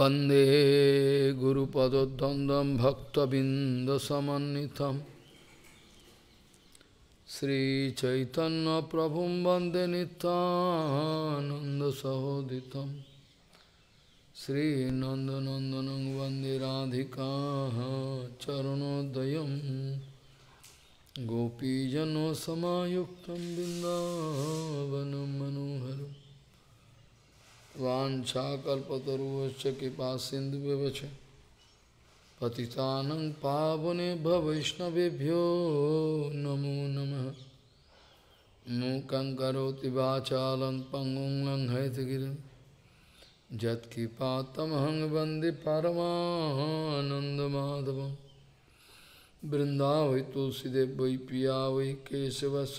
वंदे वन्दे गुरुपदद्वन्द्वं भक्तबिन्दसमन्नितं श्रीचैतन्यप्रभुं वन्दे नितानन्दसहोदितं वंदे राधिका चरणोदय गोपीजन सामुक्त बिन्दावनं मनोहरम् वाछाकल्पतरुश्च कृपा सिंधु पति पावने वैष्णवभ्यो नमो नम मूक करोति वाचालं तमहंग बंदे यत्कृपातमहं वन्दे तुलसीदेव वै पिया वै केशवश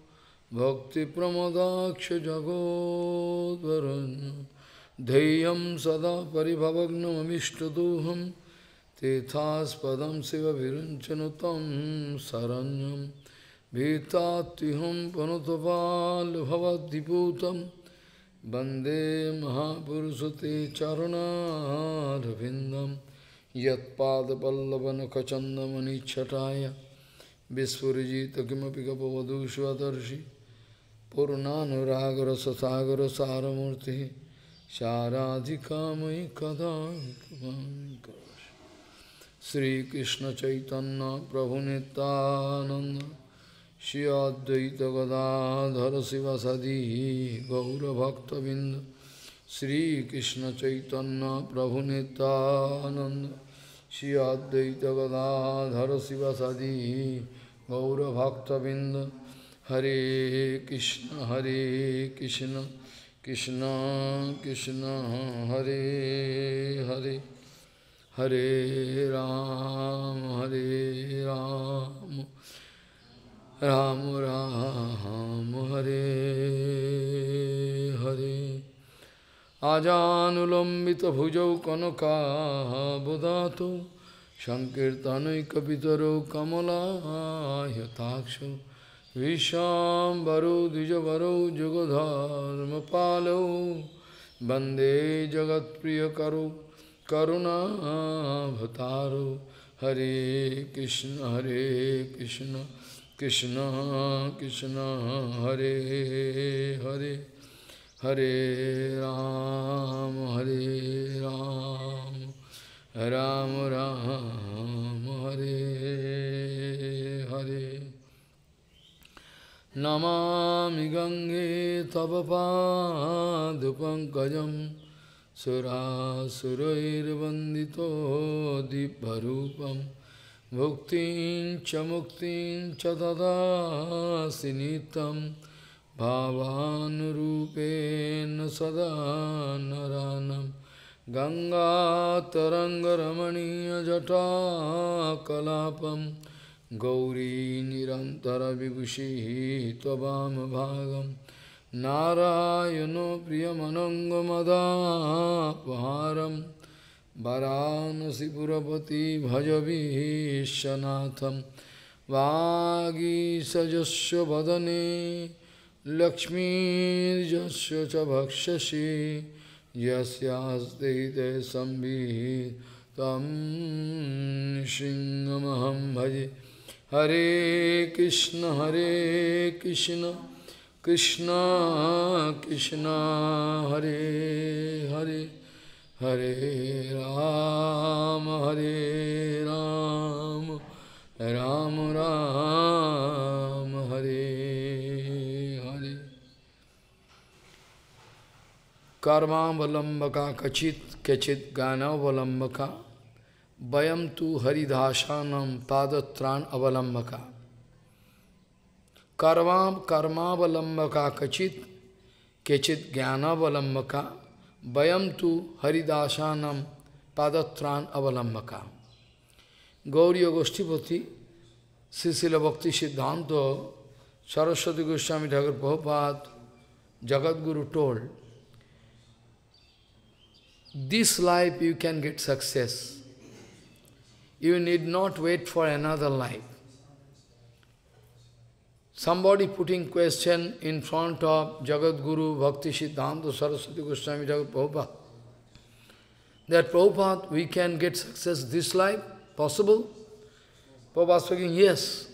भक्तिप्रमदाक्षजगोद्वरन् धैर्यं सदा परिभवग्नममिष्टदोहं तीर्थास्पदं शिवभिरञ्चनु तं शरण्यं भीतात्युहं पुनतपाल्भवद्विभूतं वन्दे महापुरुषते चरणारविन्दं यत्पादपल्लवनखचन्दमनिच्छटाय विस्फुरिजित किमपि कपवधूष्वदर्शि पूर्णानुराग रस सागर सारमूर्ति साराधिका मई कदा श्रीकृष्ण चैतन्य प्रभु नितानंद श्री अद्वैत गदाधर शिव सदी गौरभक्तबिंद श्रीकृष्ण चैतन्य प्रभु नितानंद श्री अद्वैत गदाधर शिव सदी गौरभक्तबिंद श्री হরে কৃষ্ণ হরে কৃষ্ণ কৃষ্ণ কৃষ্ণ হরে হরে হরে রাম হরে রাম রাম রাম হরে হরে আজানুলম্বিত ভুজৌ কনকাবদাত সংকীর্তনৈকপিতরৌ কমলাহ্যতাক্ষ विशाम्बरो द्विजवरौ जुगधर्मपालौ वन्दे जगत्प्रियकरो करुणाभतारो हरे कृष्ण हरे कृष्ण कृष्ण कृष्ण हरे हरे हरे राम हरे राम राम राम हरे हरे नमामि गङ्गे तव पादपङ्कजं सुरासुरैर्वन्दितो दिव्यरूपं भुक्तिं च मुक्तिं च ददासि नितं भावानुरूपेण सदा नरानं गङ्गातरङ्गरमणीयजटाकलापम् गौरीनिरन्तरविभूषिः त्ववामभागं नारायणो प्रियमनङ्गमदापहारं वरानसिपुरपति भजवीशनाथं वागीसजस्य वदने लक्ष्मीर्जस्य च भक्षसि यस्यास्ते ते संविः तं सिंहमहं भजे Hare Krishna, Hare Krishna, Krishna Krishna, Hare Hare, Hare Rama Hare Rama, Rama Rama, Hare Hare. Karma Valambaka Kachit, Kachit Gana Valambaka. Vayam tu haridhashanam padatran avalambaka. Karvam karma valambaka kachit kechit jnana valambaka. Vayam tu haridhashanam padatran avalambaka. Gauri Goshtipati, Sisila Bhakti Siddhanta, Saraswati Goswami Thakur Jagat Guru told, this life you can get success. You need not wait for another life. Somebody putting question in front of Jagat Guru Bhakti Siddhanta Saraswati Goswami Jagat Prabhupada. That Prabhupada, we can get success this life, possible? Prabhupada speaking, yes.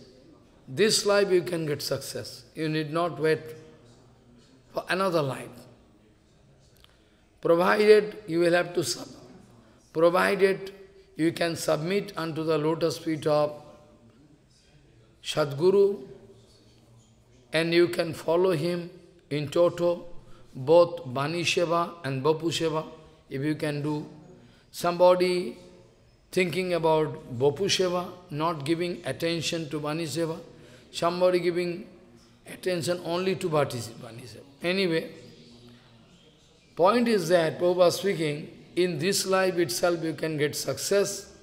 This life you can get success. You need not wait for another life. Provided you will have to suffer. Provided you can submit unto the lotus feet of Sadguru and you can follow him in toto, both Bani Seva and Bapu Seva, if you can do. Somebody thinking about Bapu Seva, not giving attention to Bani Seva, somebody giving attention only to Bhati Bani Seva. Anyway, point is that Prabhupada speaking, in this life itself you can get success.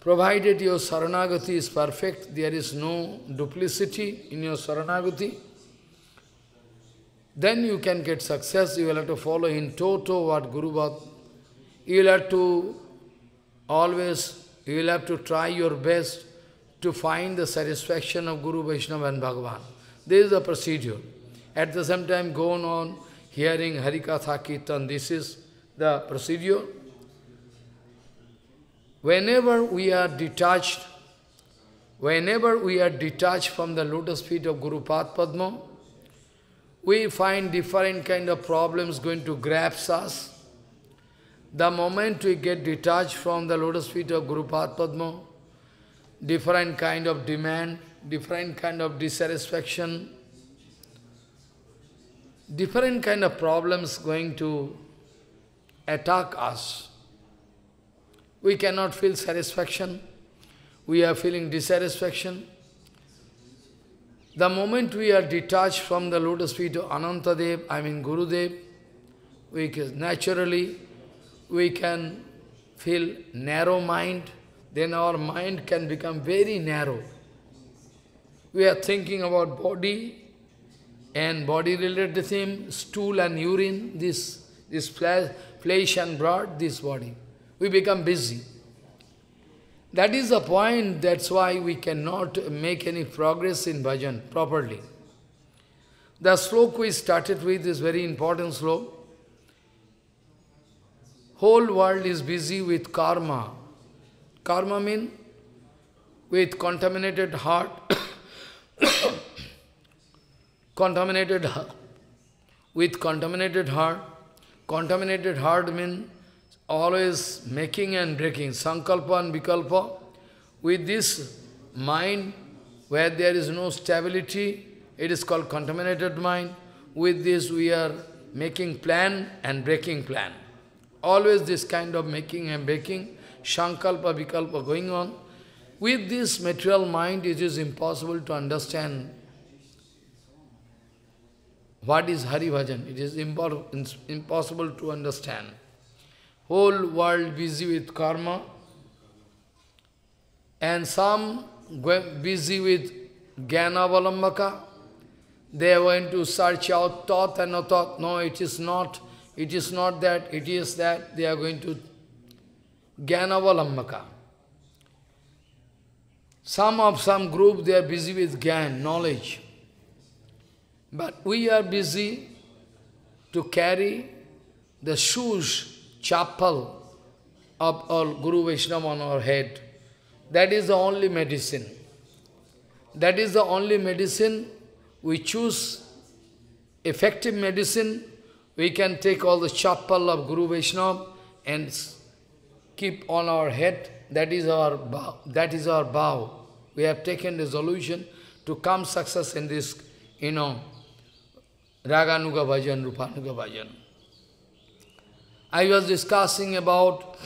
Provided your Saranagati is perfect, there is no duplicity in your Saranagati, then you can get success. You will have to follow in toto what Guru Bhat. You will have to always, you will have to try your best to find the satisfaction of Guru, Vaishnava and Bhagavan. This is the procedure. At the same time, going on, hearing Harikatha Kirtan, this is the procedure. Whenever we are detached, whenever we are detached from the lotus feet of Guru Padma, we find different kind of problems going to grasp us. The moment we get detached from the lotus feet of Guru Padma, different kind of demand, different kind of dissatisfaction, different kind of problems going to attack us. We cannot feel satisfaction. We are feeling dissatisfaction. The moment we are detached from the lotus feet of Anantadev, I mean Gurudev, we can, naturally we can feel narrow mind, then our mind can become very narrow. We are thinking about body and body related thing, stool and urine, this, this flesh, flesh and blood, this body. We become busy. That is the point, that's why we cannot make any progress in bhajan properly. The slok we started with is very important slok. Whole world is busy with karma. Karma means with contaminated heart, contaminated with contaminated heart, Contaminated heart means always making and breaking, sankalpa and vikalpa. With this mind, where there is no stability, it is called contaminated mind. With this we are making plan and breaking plan. Always this kind of making and breaking, sankalpa, vikalpa going on. With this material mind, it is impossible to understand what is Hari Bhajan? It is impossible to understand. Whole world busy with karma, and some busy with Gyanavalambaka. They are going to search out thought and thought. No, it is not. It is not that. It is that. They are going to Gyanavalambaka. Some of some group, they are busy with Gyan, knowledge. But we are busy to carry the shoes, chapal of all Guru Vaishnava on our head. That is the only medicine. That is the only medicine. We choose effective medicine. We can take all the chapal of Guru Vaishnava and keep on our head. That is our bow. That is our bow. We have taken resolution to come success in this, you know, Raganuga Bhajan, Rupanuga Bhajan. I was discussing about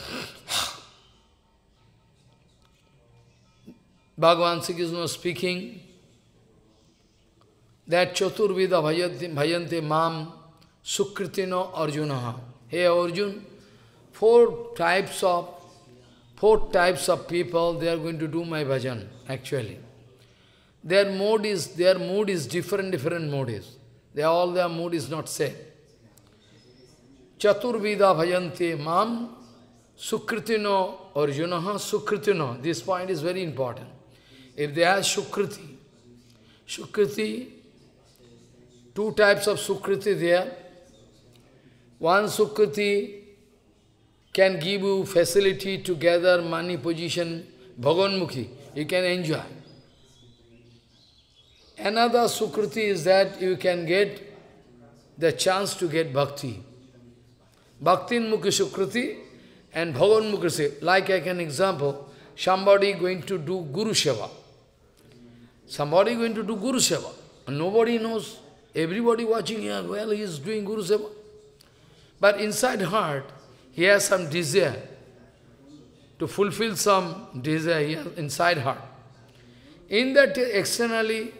Bhagavan Sri Krishna speaking that Chaturvida Bhajante Mam Sukritino Arjunaha. Hey Arjun, four types of four types of people they are going to do my bhajan actually. Their mood is their mood is different, different mood is. They all their mood is not same. Chaturvida bhayanti mam sukritino or yunaha sukritino. This point is very important. If they have sukriti, sukriti, two types of sukriti there. One sukriti can give you facility to gather money position, mukhi. You can enjoy. Another Sukruti is that you can get the chance to get bhakti. Bhaktin Mukhi Sukruti and Bhagavan Mukhi Like I can example, somebody going to do Guru Seva. Somebody going to do Guru Seva. nobody knows. Everybody watching here, well, he is doing Guru Seva. But inside heart, he has some desire to fulfill some desire inside heart. In that externally,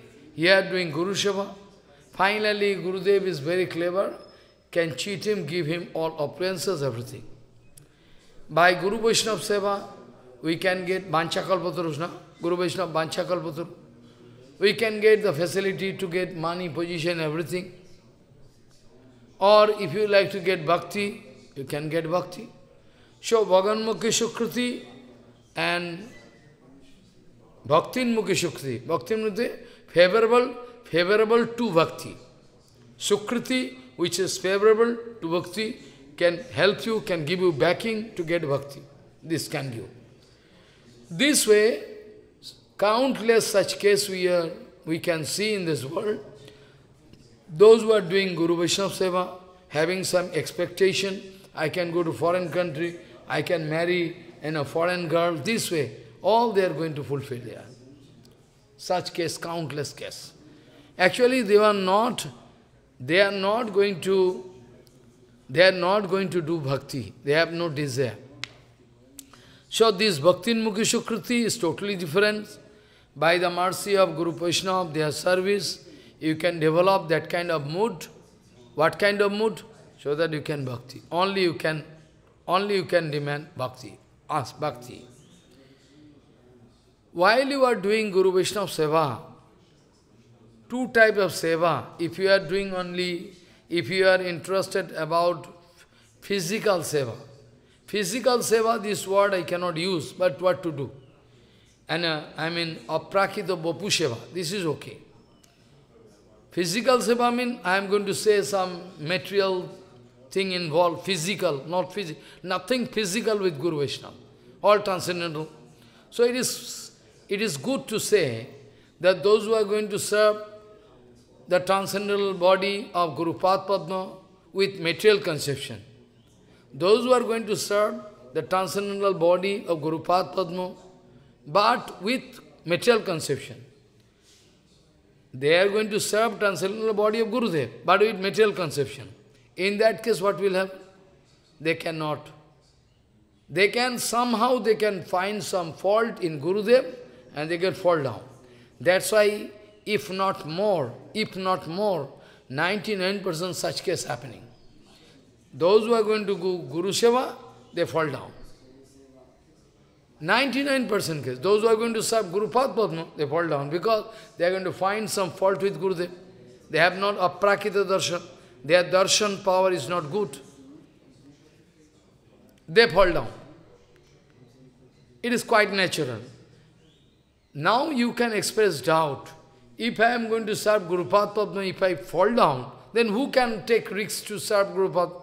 are doing Guru Seva. Finally, Gurudev is very clever, can cheat him, give him all appliances, everything. By Guru Vaishnava Seva, we can get Banchakalpatarusna, Guru Vaishnava Banchakalpatarusna. We can get the facility to get money, position, everything. Or if you like to get bhakti, you can get bhakti. So, Bhaganmukhi Sukriti and Bhaktin Mukhi Bhakti Bhaktin Mukhi favorable, favorable to bhakti. Sukriti, which is favorable to bhakti, can help you, can give you backing to get bhakti. This can give. This way, countless such cases we, we can see in this world. Those who are doing Guru Vaishnava Seva, having some expectation, I can go to foreign country, I can marry in a foreign girl, this way, all they are going to fulfill there. Such case, countless case. Actually, they were not, they are not going to, they are not going to do bhakti. They have no desire. So this bhakti Mukhishukriti is totally different. By the mercy of Guru Vaishnava, their service, you can develop that kind of mood. What kind of mood? So that you can bhakti. Only you can, only you can demand bhakti. Ask bhakti. While you are doing Guru Vishnu Seva, two types of Seva, if you are doing only, if you are interested about physical Seva, physical Seva, this word I cannot use, but what to do? And uh, I mean, aprakita bopu seva, this is okay. Physical seva means I am going to say some material thing involved, physical, not physical, nothing physical with Guru Vishnu, all transcendental. So it is it is good to say that those who are going to serve the transcendental body of Guru Padma with material conception, those who are going to serve the transcendental body of Guru Padma but with material conception, they are going to serve transcendental body of Guru Gurudev, but with material conception. In that case, what will happen? They cannot. They can, somehow they can find some fault in Guru Gurudev, and they get fall down. That's why, if not more, if not more, 99% such case happening. Those who are going to go Guru Seva, they fall down. 99% case. Those who are going to serve Guru Padma, they fall down because they are going to find some fault with Gurudev. They have not aprakita darshan. Their darshan power is not good. They fall down. It is quite natural. Now you can express doubt. If I am going to serve Guru Padma, if I fall down, then who can take risks to serve Guru Padma?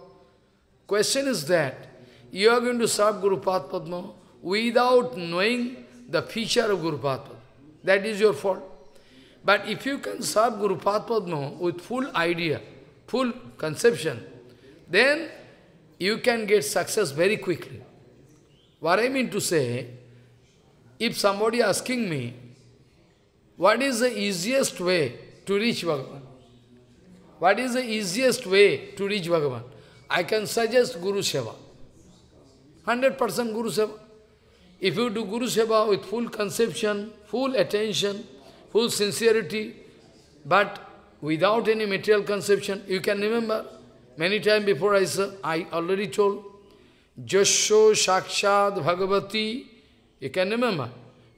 Question is that, you are going to serve Guru Padma without knowing the feature of Guru Padma. That is your fault. But if you can serve Guru Padma with full idea, full conception, then you can get success very quickly. What I mean to say, if somebody asking me, what is the easiest way to reach Bhagavan? What is the easiest way to reach Bhagavan? I can suggest Guru Seva. 100% Guru Seva. If you do Guru Seva with full conception, full attention, full sincerity, but without any material conception, you can remember, many times before I, I already told, Jasho Shakshad Bhagavati you can remember.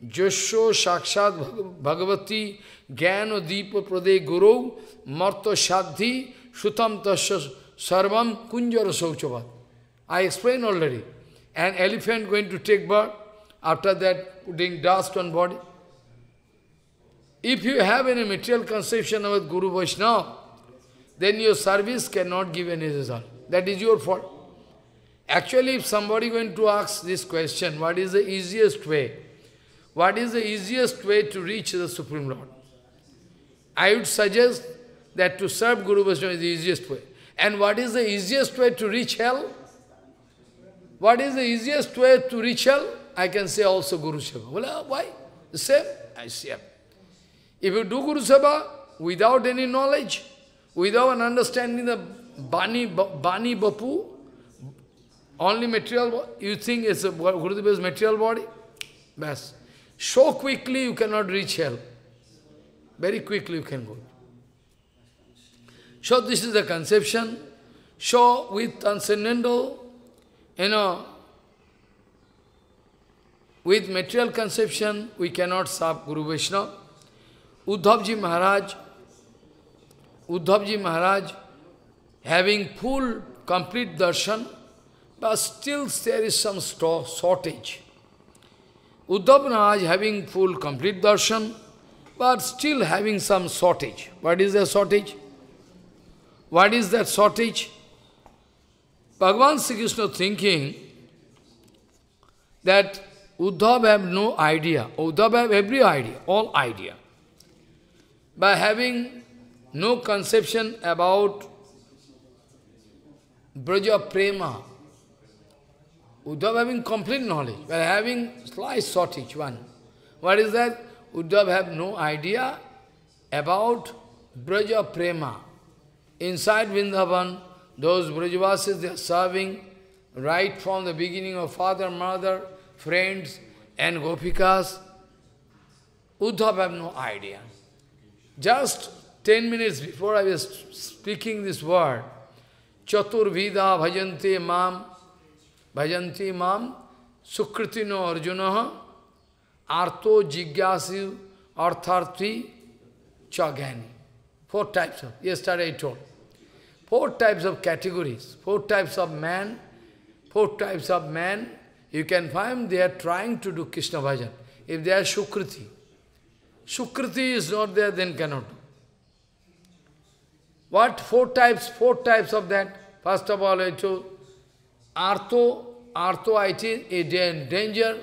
Josho Shakshad Bhagavati Gyano Deepa Prade Guru Marta Shaddhi Sutam Tasya Sarvam Kunjara Sauchavat. I explained already. An elephant going to take birth, after that putting dust on body. If you have any material conception about Guru Vaishnava, then your service cannot give any result. That is your fault. Actually, if somebody going to ask this question, what is the easiest way? What is the easiest way to reach the Supreme Lord? I would suggest that to serve Guru Vaishnava is the easiest way. And what is the easiest way to reach hell? What is the easiest way to reach hell? I can say also Guru Seva. Well, uh, why? The same? I say. If you do Guru Seva without any knowledge, without an understanding of Bani, Bani Bapu, only material, you think it's a, Gurudeva's material body? Bas. So quickly you cannot reach hell. Very quickly you can go. So this is the conception. So with transcendental, you know, with material conception, we cannot serve Guru Vishnu, Uddhavji Maharaj, Uddhavji Maharaj, having full, complete darshan, but still there is some shortage. Uddhav is having full complete darshan, but still having some shortage. What is the shortage? What is that shortage? Bhagavan Sri Krishna thinking that Uddhav have no idea. Uddhav have every idea, all idea. By having no conception about Braja Prema, Uddhav having complete knowledge, but having slight shortage one. What is that? Uddhav have no idea about Braja Prema. Inside Vindhavan. those Brajavasis they are serving right from the beginning of father, mother, friends, and gopikas. Uddhav have no idea. Just 10 minutes before I was speaking this word, Chaturvidha Bhajante Mam भजंती माम सुकृति नो अर्जुन आर्तो जिज्ञास अर्थार्थी चौज्ञानी four types of ये start at all four types of categories four types of man four types of man you can find they are trying to do Krishna bhajan if they are sukriti sukriti is not there then cannot what four types four types of that first of all i chose artho, arthoitis in danger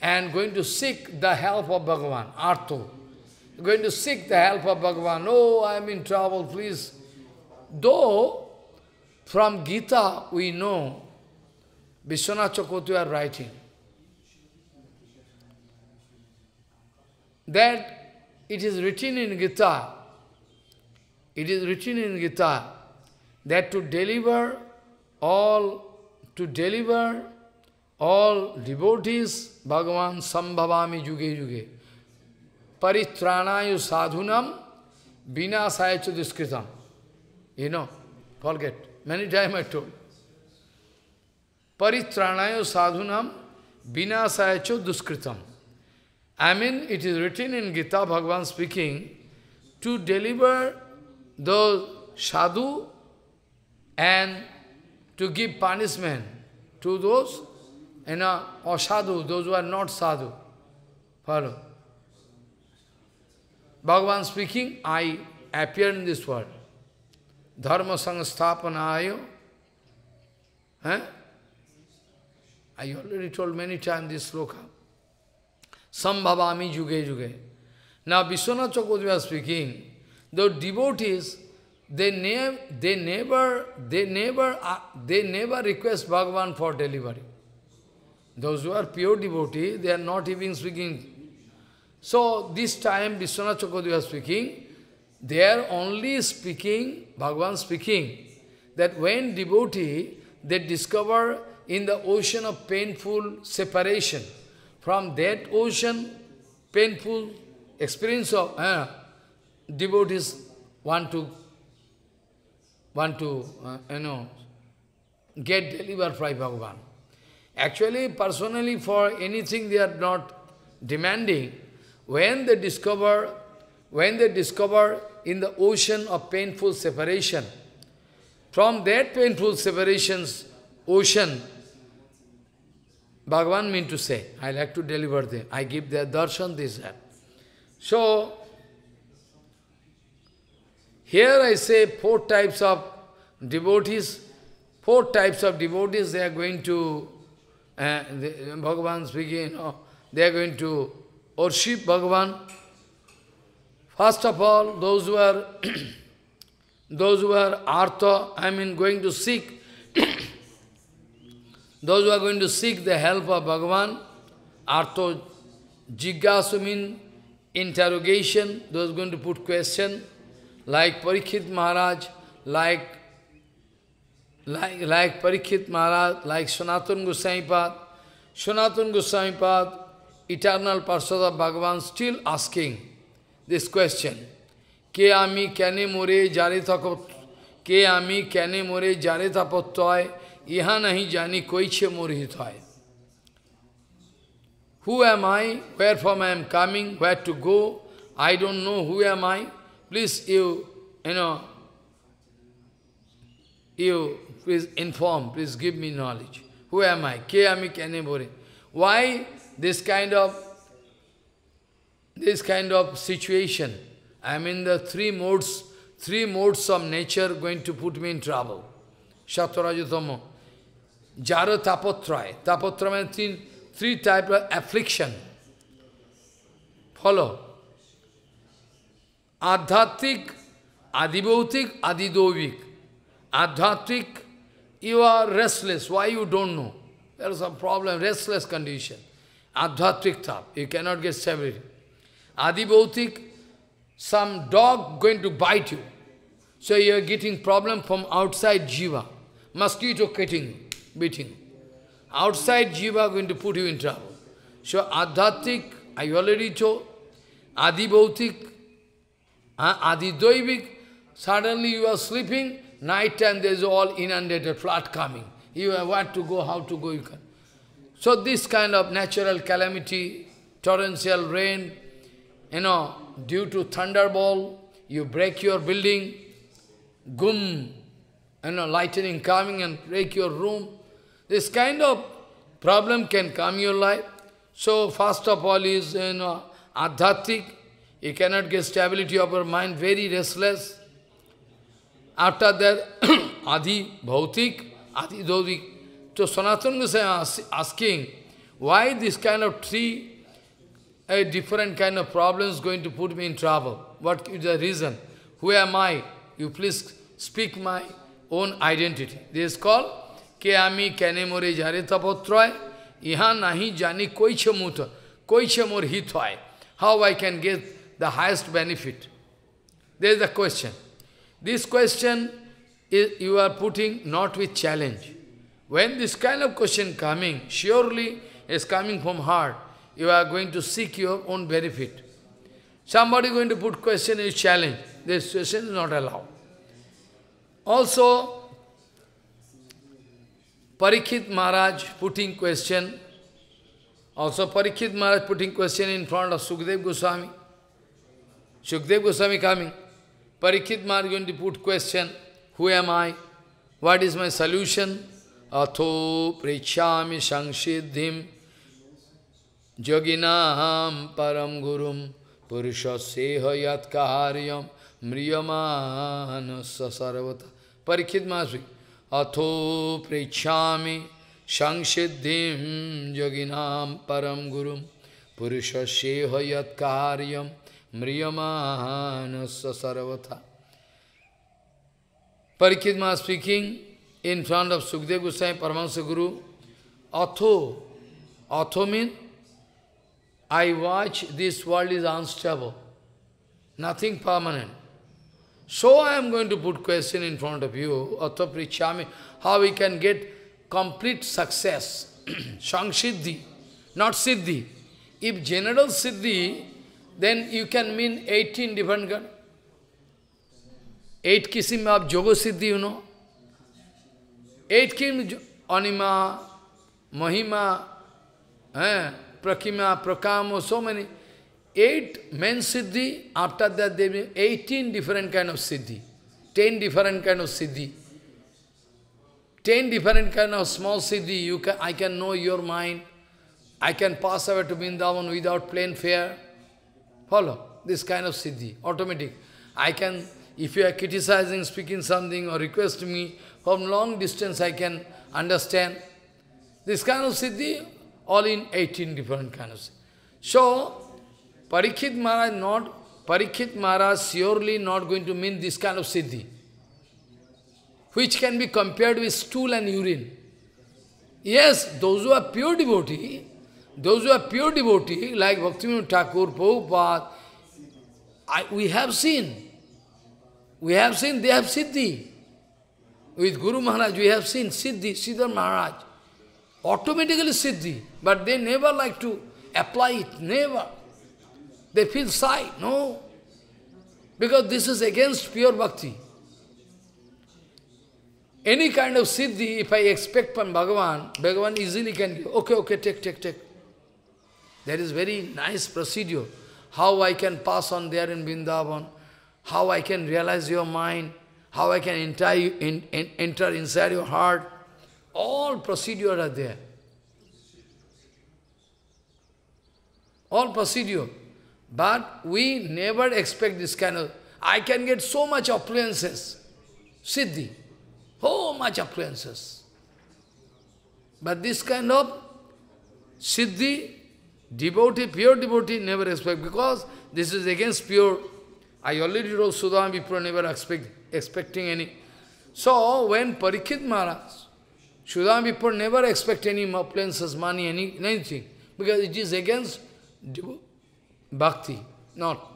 and going to seek the help of Bhagavan, artho. Going to seek the help of Bhagavan. Oh, I am in trouble, please. Though from Gita we know Vishwanath Chakotu are writing that it is written in Gita, it is written in Gita that to deliver all to deliver all devotees, Bhagavan Sambhavami Yuge Yuge. Paritranaya sadhunam vinasaya chudiskritam. You know, forget. Many times I told. Paritranaya sadhunam bina chudiskritam. I mean, it is written in Gita, Bhagavan speaking, to deliver those sadhu and to give punishment to those, you know, or sadhu, those who are not sadhu. Follow. Bhagavan speaking, I appear in this world. Dharma sangsthapanaya. Eh? I already told many times this sloka. Sambhavami juge juge. Now Vishwanath Chakodhyaya speaking, the devotees, they, never, they never, they never, uh, they never request Bhagavan for delivery. Those who are pure devotees, they are not even speaking. So this time Vishwanath Chakravarti was speaking, they are only speaking, Bhagavan speaking, that when devotee, they discover in the ocean of painful separation, from that ocean, painful experience of uh, devotees want to want to, uh, you know, get delivered by Bhagavan. Actually, personally, for anything they are not demanding, when they discover, when they discover in the ocean of painful separation, from that painful separation's ocean, Bhagavan means to say, I like to deliver them. I give their darshan, this that. So, here I say four types of devotees, four types of devotees, they are going to, uh, they, Bhagavan speaking, you know, they are going to worship Bhagavan. First of all, those who are, those who are artha, I mean going to seek, those who are going to seek the help of Bhagavan, artha, jigasu mean interrogation, those going to put question, like Parikhit Maharaj, like, like, like Parikhit Maharaj, like Sanatan Goswami Pad, Sanatan Goswami Pad, eternal Parsada Bhagavan still asking this question. কে আমি কেনে মোরে জারে থাকত কে আমি কেনে মোরে iha nahi jani নাহি জানি কইছে মোরহিত হয় Who am I? Where from I am coming? Where to go? I don't know who am I. Please, you, you know, you, please inform, please give me knowledge. Who am I? Ke anybody? Why this kind of, this kind of situation? I am in the three modes, three modes of nature going to put me in trouble. Shatarajutama. jara tapotraya. Tapotraya means three types of affliction. Follow. Adhatik, Adibautik, Adidovik. Adhatik, you are restless. Why you don't know? There is a problem, restless condition. Adhatik tap, you cannot get stability. Adibautik, some dog going to bite you. So you are getting problem from outside jiva. Mosquito cutting, beating. Outside jiva going to put you in trouble. So adhatik, I already told, adibautik, Huh? Adidoivik, suddenly you are sleeping, night time there is all inundated, flood coming. You have where to go, how to go, you can. So this kind of natural calamity, torrential rain, you know, due to thunderball, you break your building, gum, you know, lightning coming and break your room. This kind of problem can come your life. So first of all is, you know, adhatic. You cannot get stability of your mind, very restless. After that, Adi Bhautik, Adi Dodik. So Sanatana Goswami asking, why this kind of three a different kind of problems going to put me in trouble? What is the reason? Who am I? You please speak my own identity. This is called kane ami kene more jare iha nahi jani koiche muta koiche mor hitoy. How I can get the highest benefit? There is a question. This question is you are putting not with challenge. When this kind of question coming, surely is coming from heart. You are going to seek your own benefit. Somebody going to put question is challenge. This question is not allowed. Also, Parikshit Maharaj putting question, also Parikshit Maharaj putting question in front of Sukadev Goswami. Shukdev Goswami coming. Parikshit Maharaj going to put question, who am I? What is my solution? Atho prichyami sangsiddhim yoginaham param gurum purushaseha yat kaharyam mriyamanasa sarvata. Maharaj, Atho prichyami sangsiddhim yoginaham param gurum purushaseha yat mriyamanasya sarvata. Parikidma speaking in front of Sukhdev Goswami Paramahansa Guru, Atho, Atho means, I watch this world is unstable, nothing permanent. So I am going to put question in front of you, Atho Prichami, how we can get complete success, Sangsiddhi, not Siddhi. If general Siddhi, then you can mean 18 different god. Eight kisim of Jogosiddhi, you know. Eight kisim, Anima, Mahima, eh, Prakima, Prakamo, so many. Eight main siddhi, after that they mean 18 different kind of siddhi. 10 different kind of siddhi. 10 different kind of small siddhi, you can, I can know your mind. I can pass away to Vrindavan without plane fare. Follow this kind of siddhi, automatic. I can, if you are criticizing, speaking something or request me, from long distance I can understand. This kind of siddhi, all in 18 different kinds. of siddhi. So, Parikshit Maharaj not, Parikhit Maharaj surely not going to mean this kind of siddhi, which can be compared with stool and urine. Yes, those who are pure devotee, those who are pure devotee, like Bhaktivinoda Thakur, Prabhupada, I, we have seen. We have seen, they have Siddhi. With Guru Maharaj, we have seen Siddhi, Siddhar Maharaj. Automatically Siddhi, but they never like to apply it, never. They feel shy, no. Because this is against pure bhakti. Any kind of Siddhi, if I expect from Bhagavan, Bhagavan easily can give, okay, okay, take, take, take. That is very nice procedure. How I can pass on there in Vrindavan, how I can realize your mind, how I can enter, in, in, enter inside your heart. All procedure are there. All procedure. But we never expect this kind of... I can get so much appliances. Siddhi. So much appliances. But this kind of Siddhi Devotee, pure devotee never expect, because this is against pure. I already wrote Sudama Vipra never expect, expecting any. So, when Parikshit Maharaj, Sudama Vipra never expect any appliances, money, any, anything, because it is against bhakti, not.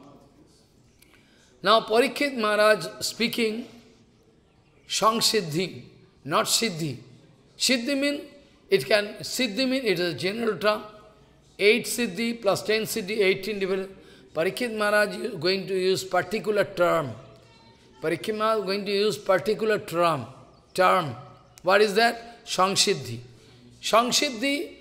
Now, Parikshit Maharaj speaking, Siddhi, not Siddhi. Siddhi means, it can, Siddhi means, it is a general term, 8 Siddhi plus 10 Siddhi, 18 different. Parikit Maharaj is going to use particular term. Parikit Maharaj is going to use particular term. Term. What is that? Sangsiddhi. Sangsiddhi,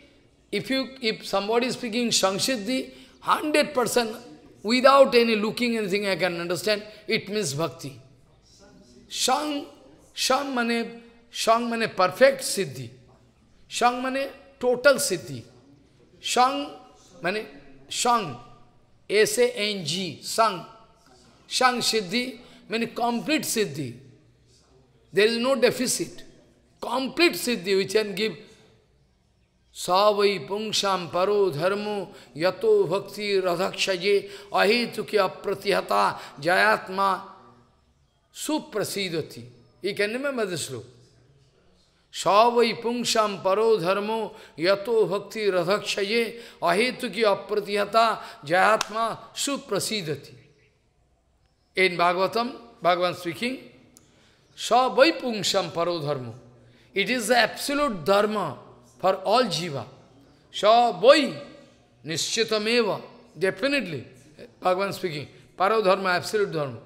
if, you, if somebody is speaking Sangsiddhi, 100% without any looking anything I can understand, it means bhakti. Sang, sang mane, sang mane perfect siddhi. Sang mane total siddhi. संग मैने संग S N G संग संग सिद्धि मैंने complete siddhi there is no deficit complete siddhi which can give सवई पुंसाम परो धर्मो यतो भक्ति रधक्षजे ये की अप्रतिहता जयात्मा सुप्रसिद्ध थी ये कहने में मधुश्लोक श्लोक সবই পুংসাম পরো ধর্ম যত ভক্তি রধক্ষয়ে অহেতুকি অপ্রতিহতা জয়াত্মা সুপ্রসিদ্ধতি ইন ভাগবতম ভগবান স্পিকিং সবই পুংসাম পরো ধর্ম it is the absolute dharma for all jiva সবই নিশ্চিতমেব ডেফিনেটলি ভগবান স্পিকিং পারো ধর্ম অ্যাবসলুট ধর্ম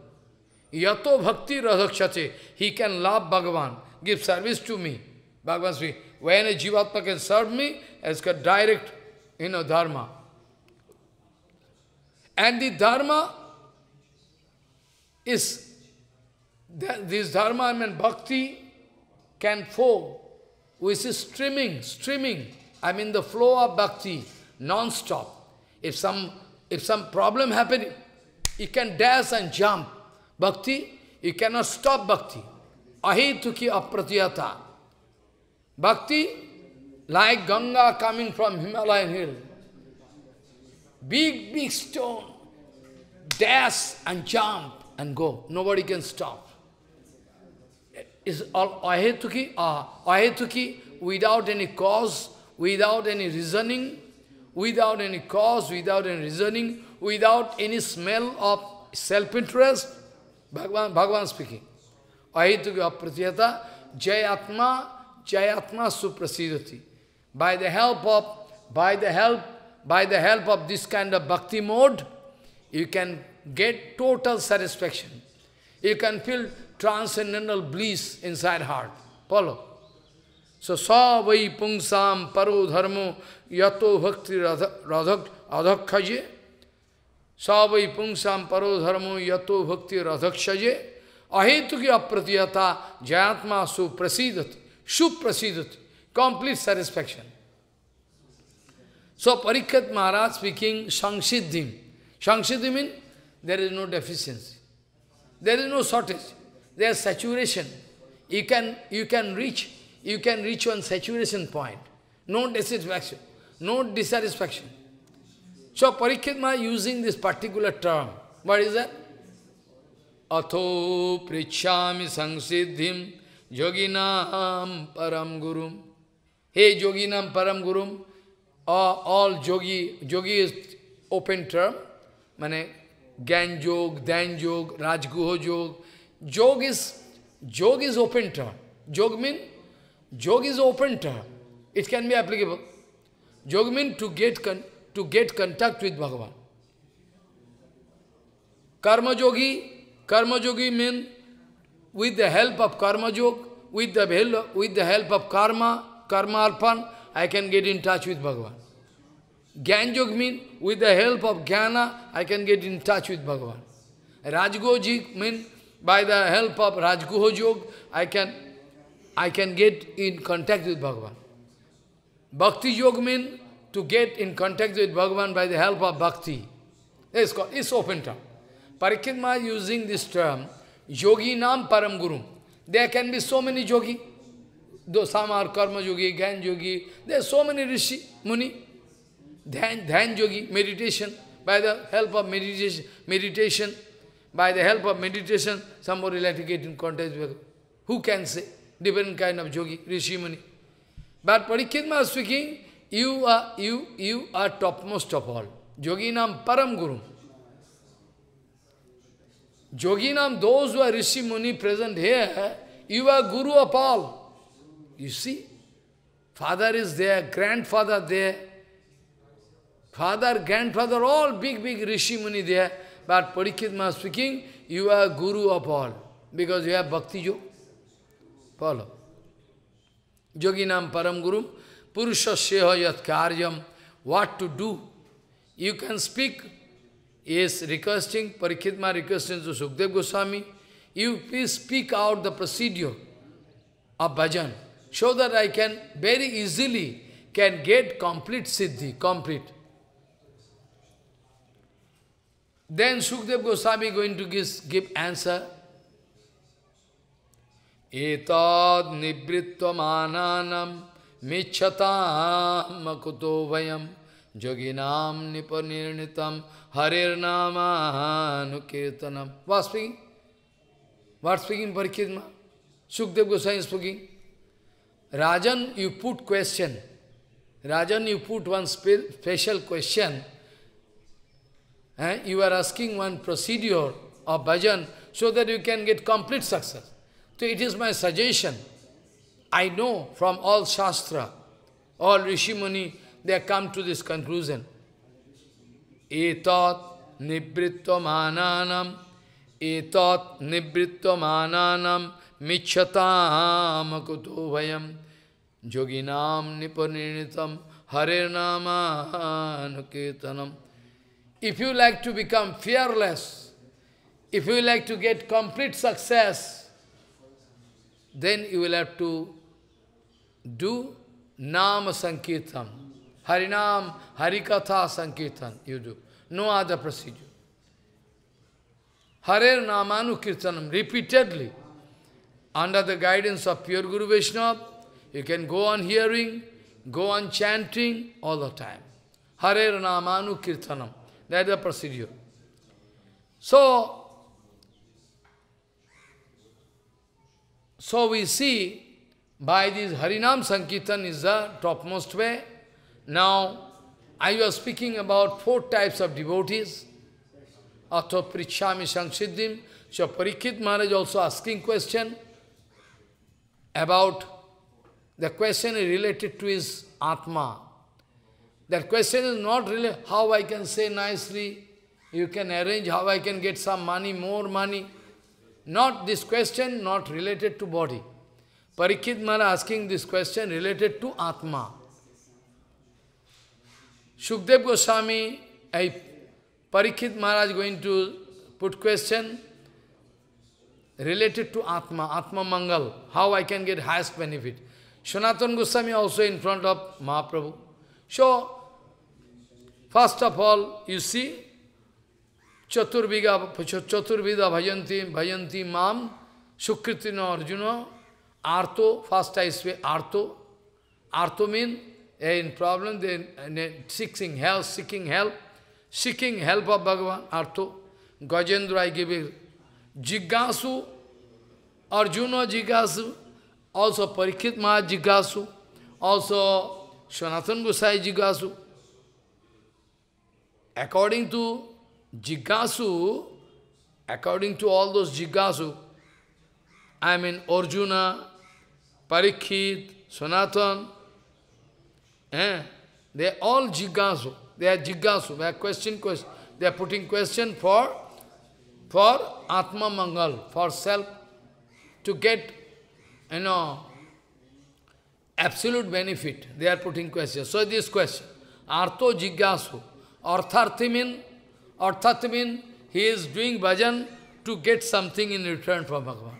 यतो भक्ति रधक्षते he can love Bhagavan give service to me. Bhagavan Sri, when a Jivatma can serve me, it's got direct, you know, dharma. And the dharma is, this dharma, I mean bhakti, can flow, which is streaming, streaming. I mean the flow of bhakti, non-stop. If some, if some problem happens, it can dash and jump. Bhakti, you cannot stop bhakti. Ahituki apratyata. Bhakti, like Ganga coming from Himalayan hill. Big, big stone, dash and jump and go. Nobody can stop. Is all ahetuki, ah, ahetuki, without any cause, without any reasoning, without any cause, without any reasoning, without any smell of self-interest, Bhagavan, Bhagavan speaking. Ahituki apratyata, jayatma, Jayatma Suprasidati. By the help of, by the help, by the help of this kind of bhakti mode, you can get total satisfaction. You can feel transcendental bliss inside heart. Follow. So, sa vai pungsam paro dharmo yato bhakti radhakhaje. Sa vai pungsam paro dharmo yato bhakti radhakhaje. Ahetuki apratiya jayatma su suprasidati. Suprasidhuti, complete satisfaction. So Parikhat Maharaj speaking Sangsiddhim. Sangsiddhi means there is no deficiency. There is no shortage. There is saturation. You can, you can reach, you can reach one saturation point. No dissatisfaction. No dissatisfaction. So Parikhat Maharaj using this particular term. What is that? अथो पृछा संसिधि Yoginam Param Gurum. Hey, Yoginam Param Gurum. All, all yogi, yogi is open term. Mane Gan Yog, Dan Yog, Rajguho Yog. Yog is, yog is open term. Yog means, yog is open term. It can be applicable. Yog means to get, con to get contact with Bhagavan. Karma yogi, karma yogi means with the help of karma yoga, with the, help, with the help of karma, karma arpan, I can get in touch with Bhagavan. Gyan yoga means, with the help of jnana, I can get in touch with Bhagavan. Rajgoji means, by the help of Rajguho yoga, I can, I can get in contact with Bhagavan. Bhakti yoga means, to get in contact with Bhagavan by the help of bhakti. It's, called, it's open term. Parikit using this term योगी नाम परम गुरु there can be so many yogi though सामार कर्म योगी ज्ञान योगी दे so many Rishi muni dhyana dhyana yogi meditation by the help of meditation meditation by the help of meditation somewhat in contact who can see different kind of yogi rishi muni but Parikshit मार speaking you are you you are topmost of all yogi नाम परम गुरु Joginam, those who are Rishi Muni present here, you are Guru of all. You see? Father is there, grandfather there. Father, grandfather, all big, big Rishi Muni there. But Parikshit speaking, you are Guru of all. Because you have Bhakti Yoga. Follow. Joginam Param Guru, Purusha Sheha Yat Karyam. What to do? You can speak is requesting, Parikitma requesting to Sukdev Goswami, you please speak out the procedure of bhajan, so that I can very easily can get complete siddhi, complete. Then Sukdev Goswami going to give, give answer. Etad nivrittvam ananam michyatam makuto vayam Yoginam nipanirnitam harir namanukirtanam. What speaking? What speaking Parikidma? Sukdev Goswami speaking. Rajan, you put question. Rajan, you put one spe special question. Eh? You are asking one procedure of bhajan so that you can get complete success. So it is my suggestion. I know from all Shastra, all Rishi Muni, they come to this conclusion. Etat nibritvamananam, etat nibritvamananam, michyatam kutu vayam, joginam nipaninitam, harenamanuketanam. If you like to become fearless, if you like to get complete success, then you will have to do Nama Sankirtam. Harinam, Harikatha, Sankirtan, you do. No other procedure. Hare Namanu Kirtanam, repeatedly, under the guidance of pure Guru Vaishnava, you can go on hearing, go on chanting all the time. Hare Namanu Kirtanam, that is the procedure. So, so we see by this Harinam Sankirtan is the topmost way Now, I was speaking about four types of devotees. After Prichami Sansiddhim, so Parikit Maharaj also asking question about the question is related to his Atma. That question is not really how I can say nicely, you can arrange how I can get some money, more money. Not this question, not related to body. Parikit Maharaj asking this question related to Atma. Shukdev Goswami, I, Parikshit Maharaj going to put question related to Atma, Atma Mangal, how I can get highest benefit. Sanatana Goswami also in front of Mahaprabhu. So, first of all, you see, Chaturviga, Chaturvida Bhajanti, Bhajanti Mam, Shukriti Arjuna, Arto, first I say Arto. Arto means they are in problem, they are seeking help, seeking help, seeking help of Bhagavan, Artho. Gajendra, I give it. Jigasu, Arjuna Jigasu, also Parikit Maharaj Jigasu, also Sanatana Gosai Jigasu. According to Jigasu, according to all those Jigasu, I mean Arjuna, Parikit, Sanatana, Eh? They are all jigasu. They are jigasu. They are question, question. They are putting question for, for Atma Mangal, for self, to get, you know, absolute benefit. They are putting question. So this question, Artho jigasu. Artharthi mean, artharthi mean, he is doing bhajan to get something in return from Bhagavan.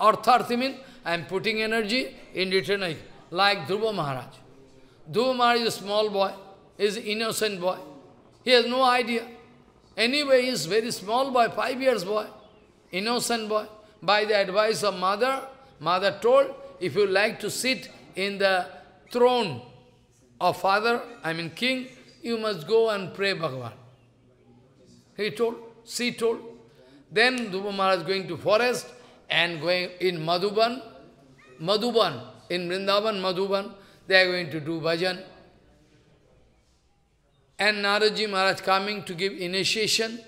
Artharthi mean, I am putting energy, in return I, like Dhruva Maharaj. Dhumar is a small boy, is innocent boy. He has no idea. Anyway, he is very small boy, five years boy, innocent boy. By the advice of mother, mother told, if you like to sit in the throne of father, I mean king, you must go and pray Bhagavan. He told, she told. Then Dhruva is going to forest and going in Madhuban, Madhuban, in Vrindavan, Madhuban, they are going to do bhajan. And Naraji Maharaj coming to give initiation,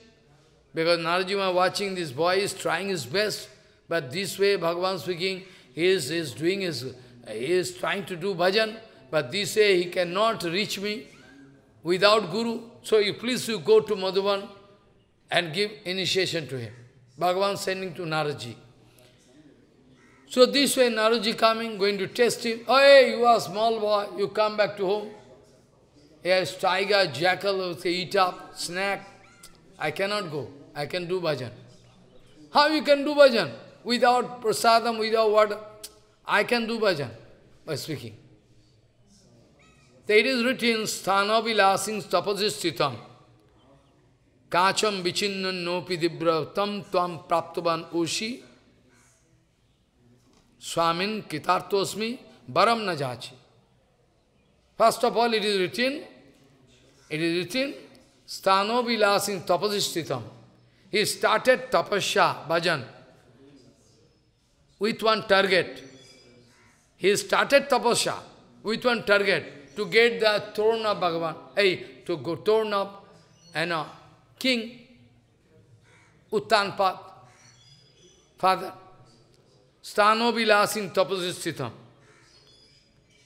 because Naraji Maharaj watching this boy is trying his best, but this way Bhagavan speaking, he is, he is doing his, he is trying to do bhajan, but this way he cannot reach me without Guru. So you please you go to Madhavan, and give initiation to him. Bhagavan sending to Naraji. So this way Naruji coming, going to test him. Oh, hey, you are small boy, you come back to home. Yes, tiger, jackal, say, eat up, snack. I cannot go. I can do bhajan. How you can do bhajan? Without prasadam, without what? I can do bhajan by speaking. It is written, sthana vilasing tapasistitam. Kacham vichinnan nopidibra tam tvam praptavan ushi Swamin Kitartosmi Baram Najachi. First of all, it is written, it is written, Stano Vilasin Tapasishtitam. He started tapasya, bhajan, with one target. He started tapasya with one target, to get the throne of Bhagavan, hey, eh, to go throne of and a king, Uttanpat, father. Stano vilasin tapasisthitam.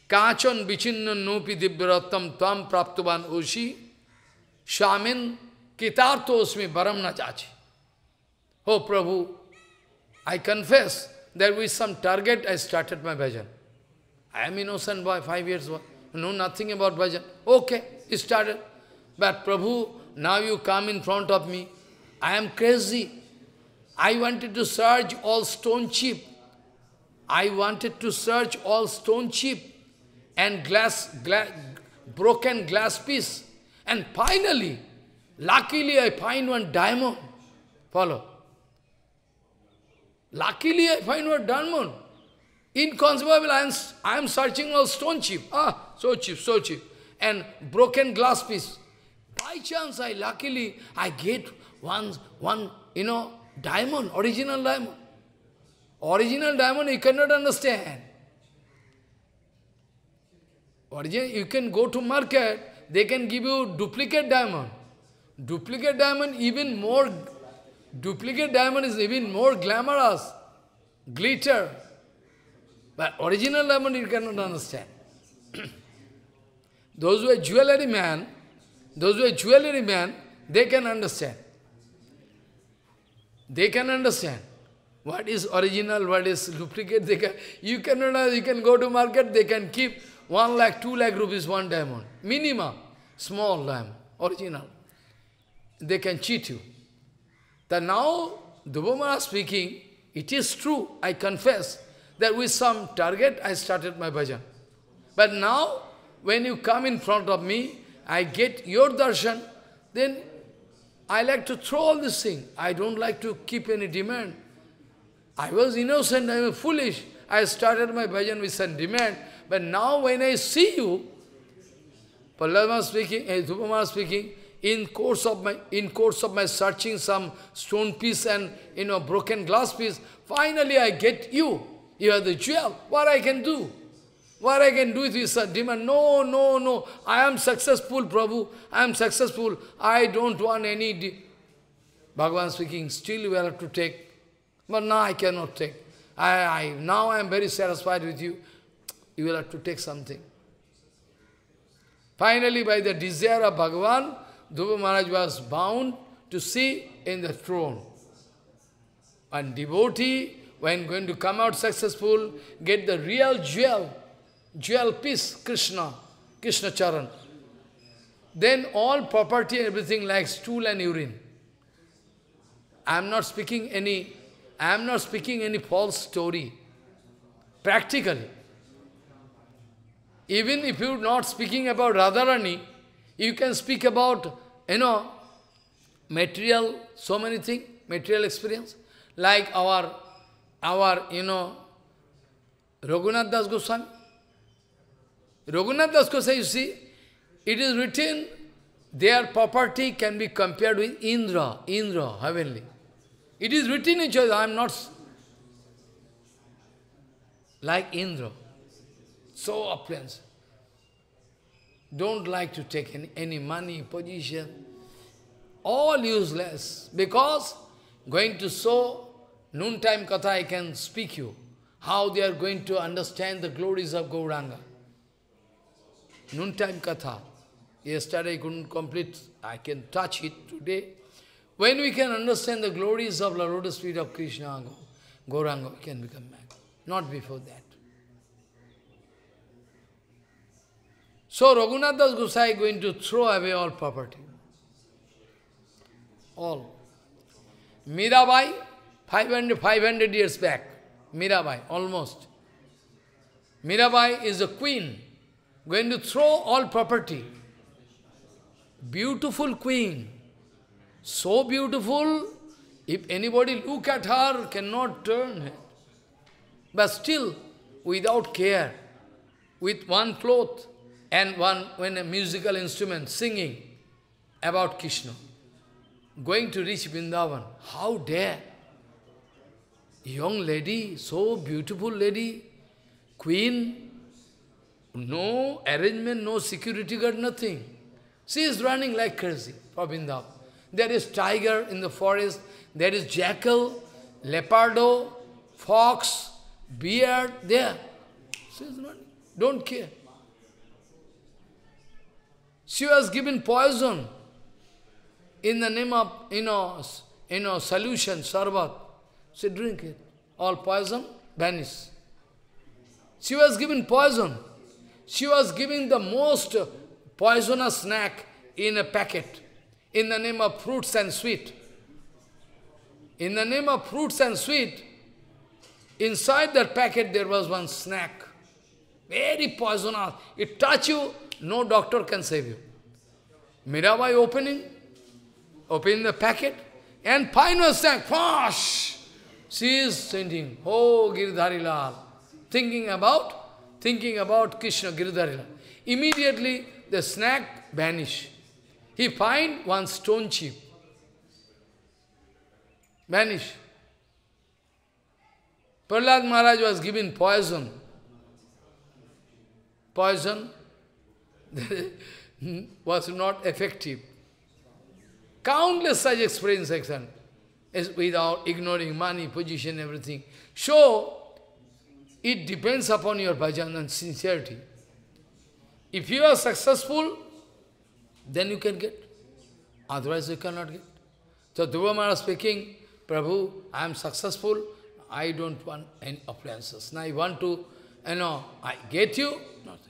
Kachan vichinnan nopi divyarattam tvam praptuvan oshi. Shamin kitartosmi baram nachachi. Oh Prabhu, I confess that with some target I started my bhajan. I am innocent boy, five years old, know nothing about bhajan. Okay, it started. But Prabhu, now you come in front of me. I am crazy. I wanted to search all stone chip I wanted to search all stone chip and glass, gla broken glass piece. And finally, luckily I find one diamond. Follow. Luckily I find one diamond. Inconceivable, I am, I am searching all stone chip. Ah, so cheap, so cheap. And broken glass piece. By chance, I luckily, I get one, one, you know, diamond, original diamond. Original diamond you cannot understand. Original, you can go to market, they can give you duplicate diamond. Duplicate diamond even more, duplicate diamond is even more glamorous, glitter. But original diamond you cannot understand. those who are jewelry man, those who are jewelry man, they can understand. They can understand. What is original, what is duplicate, they can, you cannot, you can go to market, they can keep 1 lakh, 2 lakh rupees, one diamond. Minimum, small diamond, original. They can cheat you. That now, Dubhamara speaking, it is true, I confess, that with some target I started my bhajan. But now, when you come in front of me, I get your darshan, then I like to throw all this thing. I don't like to keep any demand. I was innocent, I was foolish. I started my bhajan with sentiment. But now when I see you, Pallava speaking, eh, Dhupama speaking, in course of my in course of my searching some stone piece and you know broken glass piece, finally I get you. You are the jewel. What I can do? What I can do with this uh, demon? No, no, no. I am successful, Prabhu. I am successful. I don't want any. Bhagavan speaking, still we have to take but now I cannot take. I, I, now I am very satisfied with you. You will have to take something. Finally, by the desire of Bhagavan, Dhruva Maharaj was bound to see in the throne. And devotee, when going to come out successful, get the real jewel, jewel piece, Krishna, Krishna Charan. Then all property and everything like stool and urine. I am not speaking any I am not speaking any false story. Practically. Even if you're not speaking about Radharani, you can speak about, you know, material, so many things, material experience. Like our, our, you know, Raghunath Das Goswami. Raghunath Das Goswami, you see, it is written, their property can be compared with Indra, Indra, heavenly. It is written in Chaitanya, I am not like Indra, so appliance. Don't like to take any, any money, position, all useless, because going to sow, noontime katha I can speak you, how they are going to understand the glories of Gauranga. Noontime katha, yesterday I couldn't complete, I can touch it today, when we can understand the glories of the lotus feet of Krishna, Gauranga, we can become mad. Not before that. So Raghunath Das Gosai is going to throw away all property. All. Mirabai, 500, 500 years back. Mirabai, almost. Mirabai is a queen, going to throw all property. Beautiful queen, so beautiful, if anybody look at her, cannot turn it. But still, without care, with one cloth and one when a musical instrument, singing about Krishna, going to reach Vrindavan. How dare! Young lady, so beautiful lady, queen, no arrangement, no security guard, nothing. She is running like crazy for Vrindavan. There is tiger in the forest, there is jackal, leopardo, fox, bear, there. She is not, don't care. She was given poison in the name of, you know, you know solution, sarvat. She drink it. All poison vanish. She was given poison. She was giving the most poisonous snack in a packet in the name of fruits and sweet. In the name of fruits and sweet, inside that packet there was one snack. Very poisonous. It touch you, no doctor can save you. Mirabai opening, opening the packet, and final snack, Fosh! She is sending, oh Giridhari Lal, thinking about, thinking about Krishna Giridhari Lal. Immediately the snack vanished. He find one stone chip. Vanish. Prahlad Maharaj was given poison. Poison was not effective. Countless such experience is without ignoring money, position, everything. So, it depends upon your bhajan and sincerity. If you are successful, then you can get. Otherwise you cannot get. So Dhruva Maharaj speaking, Prabhu, I am successful. I don't want any appliances. Now I want to, you know, I get you, nothing.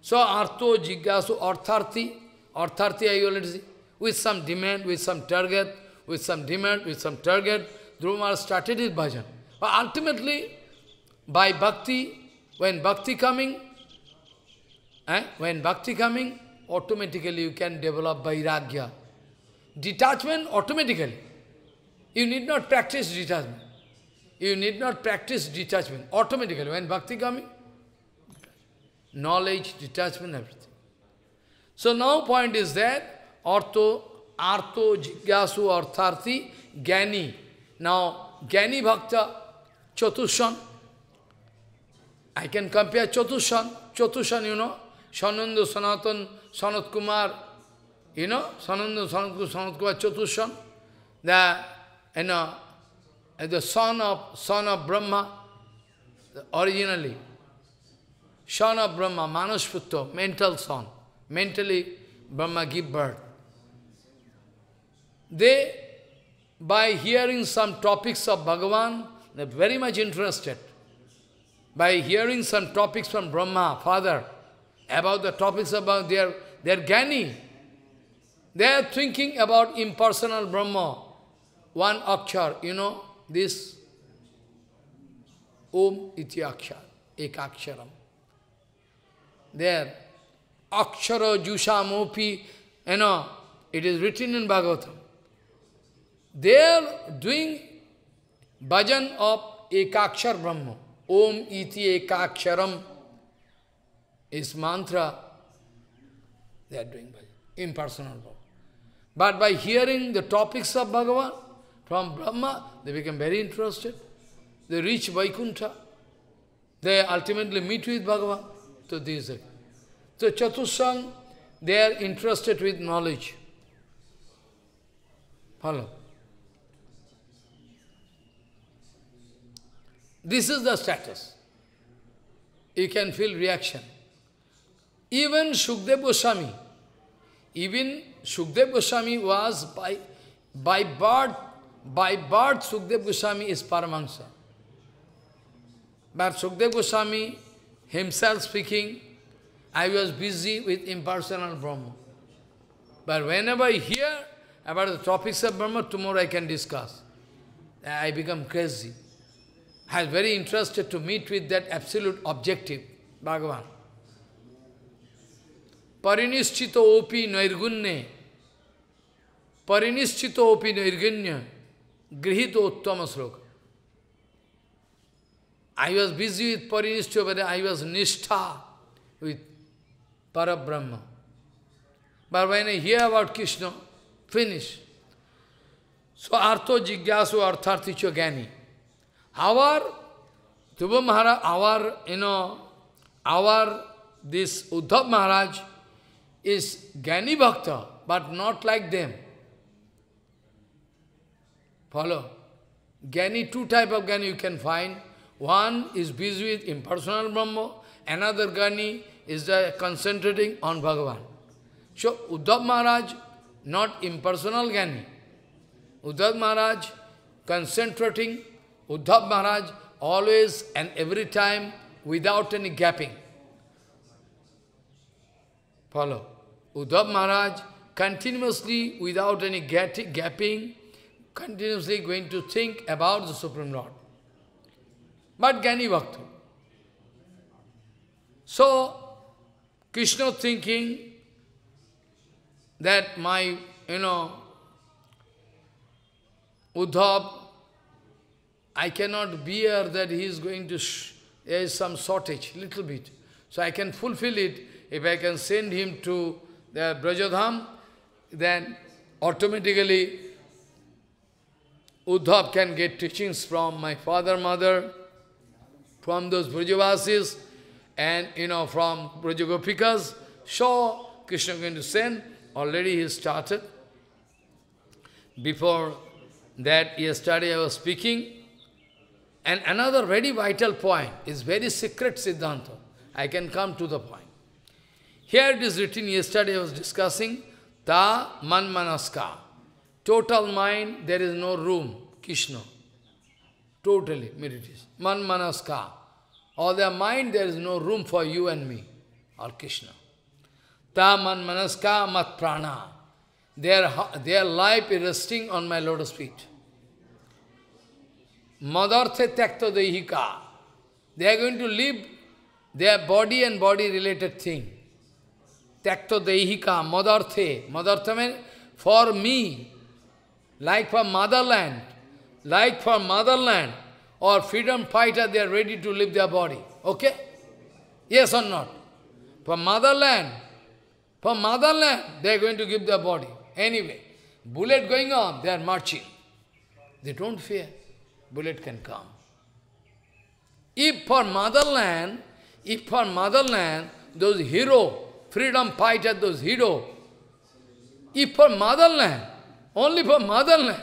So artho jigyasu artharthi, artharthi I already see. With some demand, with some target, with some demand, with some target, Dhruva Maharaj started his bhajan. But ultimately, by bhakti, when bhakti coming, eh, when bhakti coming, automatically you can develop vairagya. Detachment automatically. You need not practice detachment. You need not practice detachment automatically. When bhakti coming, knowledge, detachment, everything. So now point is that ortho, artho, jigyasu, artharthi, gani. Now, gani bhakta, chatushan. I can compare chatushan. Chatushan, you know, Shananda Sanatan, Sanat Kumar, you know, Sanandan Sanat, Sanat Kumar Chatushan, the, you know, the son of, son of Brahma, originally, son of Brahma, Manasputta, mental son, mentally Brahma give birth. They, by hearing some topics of Bhagavan, they're very much interested. By hearing some topics from Brahma, Father, about the topics about their, their Gani. They are thinking about impersonal Brahma. One akshar, you know, this Om iti akshar, ek aksharam. There, akshara jusamopi, you know, it is written in Bhagavatam. They are doing bhajan of akshar Brahma. Om iti aksharam is mantra, they are doing bhajan, impersonal Lord. But by hearing the topics of Bhagavan from Brahma, they become very interested. They reach Vaikuntha. They ultimately meet with Bhagavan. So this is So Chatusang, they are interested with knowledge. Follow. This is the status. You can feel reaction. Even Sukdev Goswami, even Sukdev Goswami was by, by birth, by birth Sukdev Goswami is Paramahansa. But Sukdev Goswami himself speaking, I was busy with impersonal Brahma. But whenever I hear about the topics of Brahma, tomorrow I can discuss. I become crazy. I was very interested to meet with that absolute objective, Bhagavan. Parinischito opi nairgunne. Parinischito opi nairgunya. Grihito uttama I was busy with Parinischito, but I was nishtha with Parabrahma. But when I hear about Krishna, finish. So artho jigyasu artharticho gani. Our, Dhruva Maharaj, our, you know, our, this Uddhav Maharaj, is Gani Bhakta, but not like them. Follow? Gani two type of Gani you can find. One is busy with impersonal Brahma, another Gani is uh, concentrating on Bhagavan. So, Uddhav Maharaj, not impersonal Gani. Uddhav Maharaj, concentrating, Uddhav Maharaj, always and every time, without any gapping. Follow? Uddhav Maharaj continuously, without any gapping, continuously going to think about the Supreme Lord. But Gani Bhakta. So, Krishna thinking that my, you know, Uddhav, I cannot bear that he is going to, there is some shortage, little bit. So I can fulfill it if I can send him to the Brajodham, then automatically Uddhav can get teachings from my father, mother, from those Brajavasis, and you know, from Brajagopikas. So, Krishna going to send, already he started. Before that, yesterday I was speaking, and another very vital point is very secret Siddhanta. I can come to the point. Here it is written, yesterday I was discussing, ta manmanaska. Total mind, there is no room, Krishna. Totally, meditation. Manmanaska. Or their mind, there is no room for you and me, or Krishna. Ta manmanaska mat prana. Their, their life is resting on my lotus feet. Madarthe tekta dehika. They are going to live their body and body related thing. त्यक्त देहिका मदर्थे मदर्थ में for me like for motherland like for motherland और freedom fighter they are ready to leave their body okay yes और not for motherland for motherland they are going to give their body anyway bullet going on they are marching they don't fear bullet can come if for motherland if for motherland those hero freedom fighter, those hero. If for motherland, only for motherland,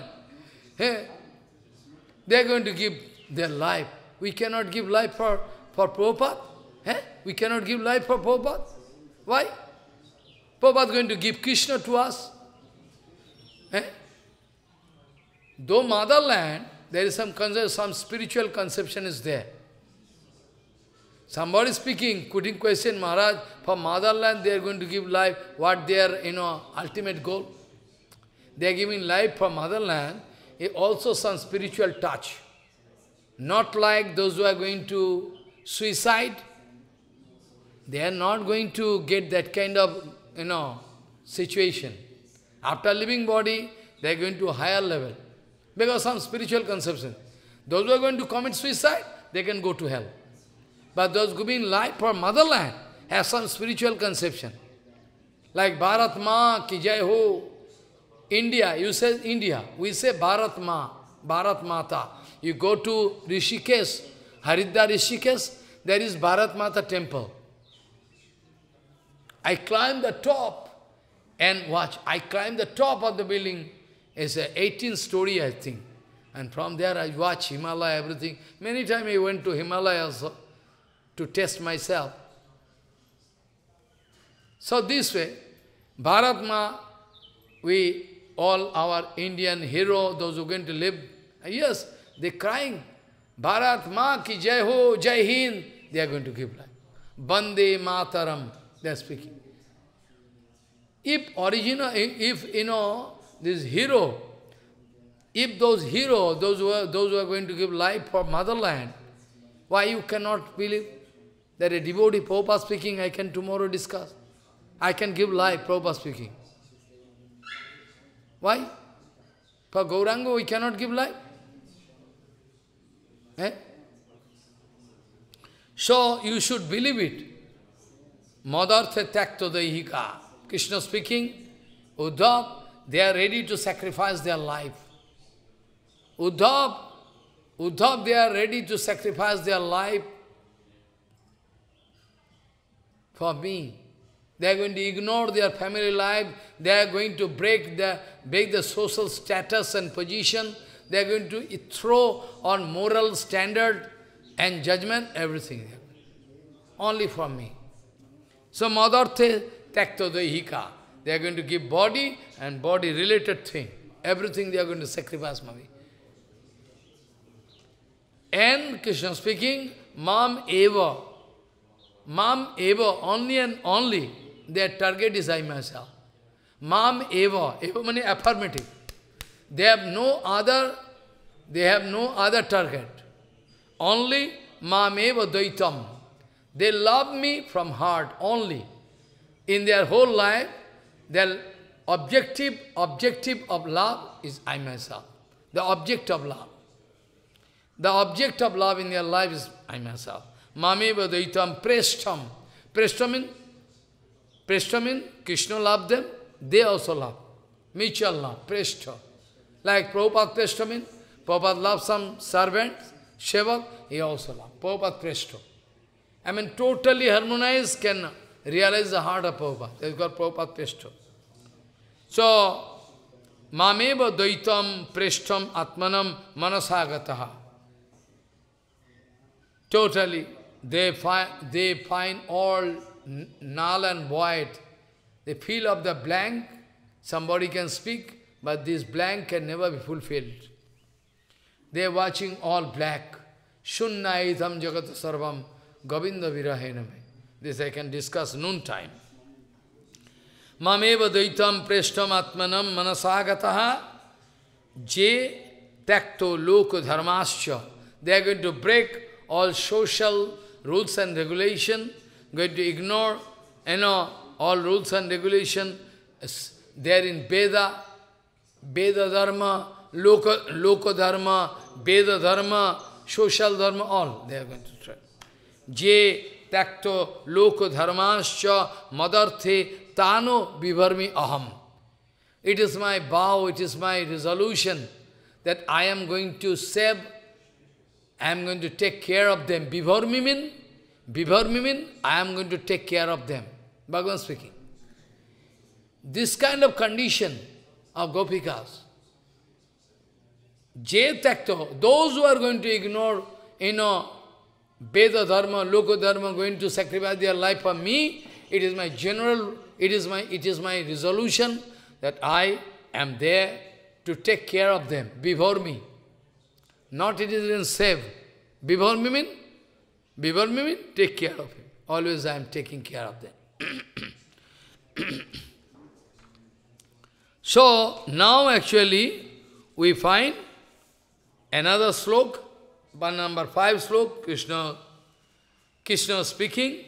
hey, they are going to give their life. We cannot give life for, for Prabhupada. We cannot give life for Prabhupada. Why? Prabhupada is going to give Krishna to us. Though motherland, there is some some spiritual conception is there. Somebody speaking, putting question, Maharaj, for motherland they are going to give life, what their, you know, ultimate goal? They are giving life for motherland, also some spiritual touch. Not like those who are going to suicide, they are not going to get that kind of, you know, situation. After living body, they are going to higher level. Because some spiritual conception. Those who are going to commit suicide, they can go to hell. But those giving life for motherland has some spiritual conception. Like Bharat Ma ki jai ho. India, you say India. We say Bharat Ma, Bharat Mata. You go to Rishikesh, Haridwar Rishikesh, there is Bharat Mata temple. I climb the top and watch. I climb the top of the building. It's a 18 story, I think. And from there I watch Himalaya, everything. Many times I went to Himalaya also to test myself. So this way, Bharatma, we, all our Indian hero, those who are going to live, yes, they're crying, Bharat Ma ki jai ho, jai hind, they are going to give life. Bande Mataram, they are speaking. If original, if, you know, this hero, if those hero, those who are, those who are going to give life for motherland, why you cannot believe? that a devotee, Prabhupada speaking, I can tomorrow discuss. I can give life, Prabhupada speaking. Why? For Gauranga we cannot give life. Eh? So you should believe it. Madartha takto dehika. Krishna speaking, Uddhav, they are ready to sacrifice their life. Uddhav, Uddhav, they are ready to sacrifice their life for me. They are going to ignore their family life. They are going to break the, break the social status and position. They are going to throw on moral standard and judgment, everything. Only for me. So madarthe takto dehika. They are going to give body and body related thing. Everything they are going to sacrifice, Mami. And Krishna speaking, Mam eva Mam eva, only and only, their target is I myself. Mam eva, eva means affirmative. They have no other, they have no other target. Only mam eva daitam. They love me from heart only. In their whole life, their objective, objective of love is I myself. The object of love. The object of love in their life is I myself. Mame Daitam prestam. Prestam in? Prestam in? Krishna love them. They also love. Mutual love. Presta. Like Prabhupada prestam in? Prabhupada loved some servant, Shevak. He also loved. Prabhupada prestam. I mean, totally harmonized can realize the heart of Prabhupada. That's called Prabhupada prestam. So, Mameva daitam Prestam atmanam manasagataha. Totally. They, fi they find all null and void. They feel of the blank. Somebody can speak, but this blank can never be fulfilled. They are watching all black. Shunna itam jagat sarvam govinda virahename. This I can discuss noontime. Mameva daitam preshtam atmanam manasagataha je takto loko dharmascha. They are going to break all social rules and regulation, going to ignore, you know, all rules and regulation. They are in Veda, Veda Dharma, Loka, Loka Dharma, Veda Dharma, Social Dharma, all they are going to try. Je takto loka dharmascha madarthe tano vivarmi aham. It is my vow, it is my resolution that I am going to save I am going to take care of them. Before Mimin, before Mimin, I am going to take care of them. Bhagavan speaking. This kind of condition of Gopikas, Jetakto, those who are going to ignore, you know, Veda Dharma, Loka Dharma, going to sacrifice their life for me, it is my general, it is my, it is my resolution that I am there to take care of them before me. Not it is in save. Before me mean? Before Take care of him. Always I am taking care of them. so, now actually, we find another slok, one number five slok, Krishna, Krishna speaking.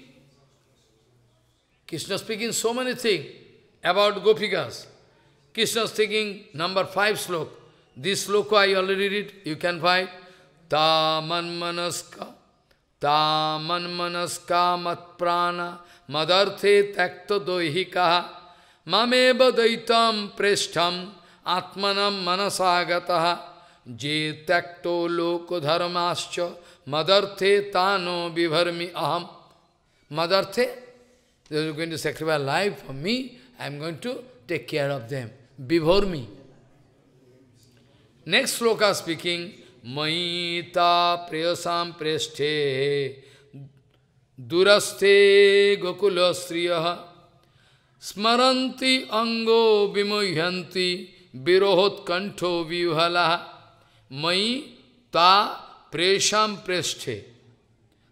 Krishna speaking so many things about Gopikas. Krishna speaking number five slok. This sloka I already read, you can find Tamanmanaska, Tamanmanaska matprana madarthe takta dohikaha mameva daitam preshtham atmanam manasagataha je takto lokodharmascha madarthe tano vibharmi aham. Madarthe, they are going to sacrifice life for me, I am going to take care of them. Before me. Next sloka speaking, Maita preyasam presthe duraste gokulastriya smaranti ango vimohyanti Birohot kanto vihala mai ta presham presthe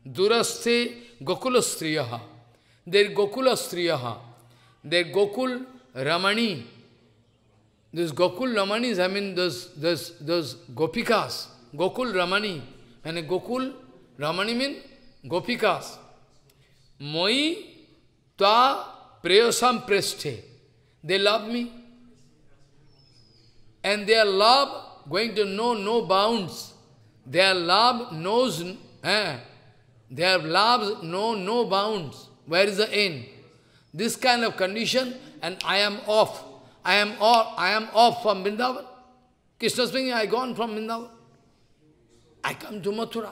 duraste gokulastriya their gokulastriya their gokul ramani this Gokul Ramanis, I mean those, those, those Gopikas, Gokul Ramani. And Gokul Ramani mean Gopikas. Moi ta preyosam preste. They love me. And their love going to know no bounds. Their love knows, eh, their love know no bounds. Where is the end? This kind of condition and I am off. I am off, I am off from Vrindavan. Krishna speaking, I gone from Vrindavan. I come to Mathura.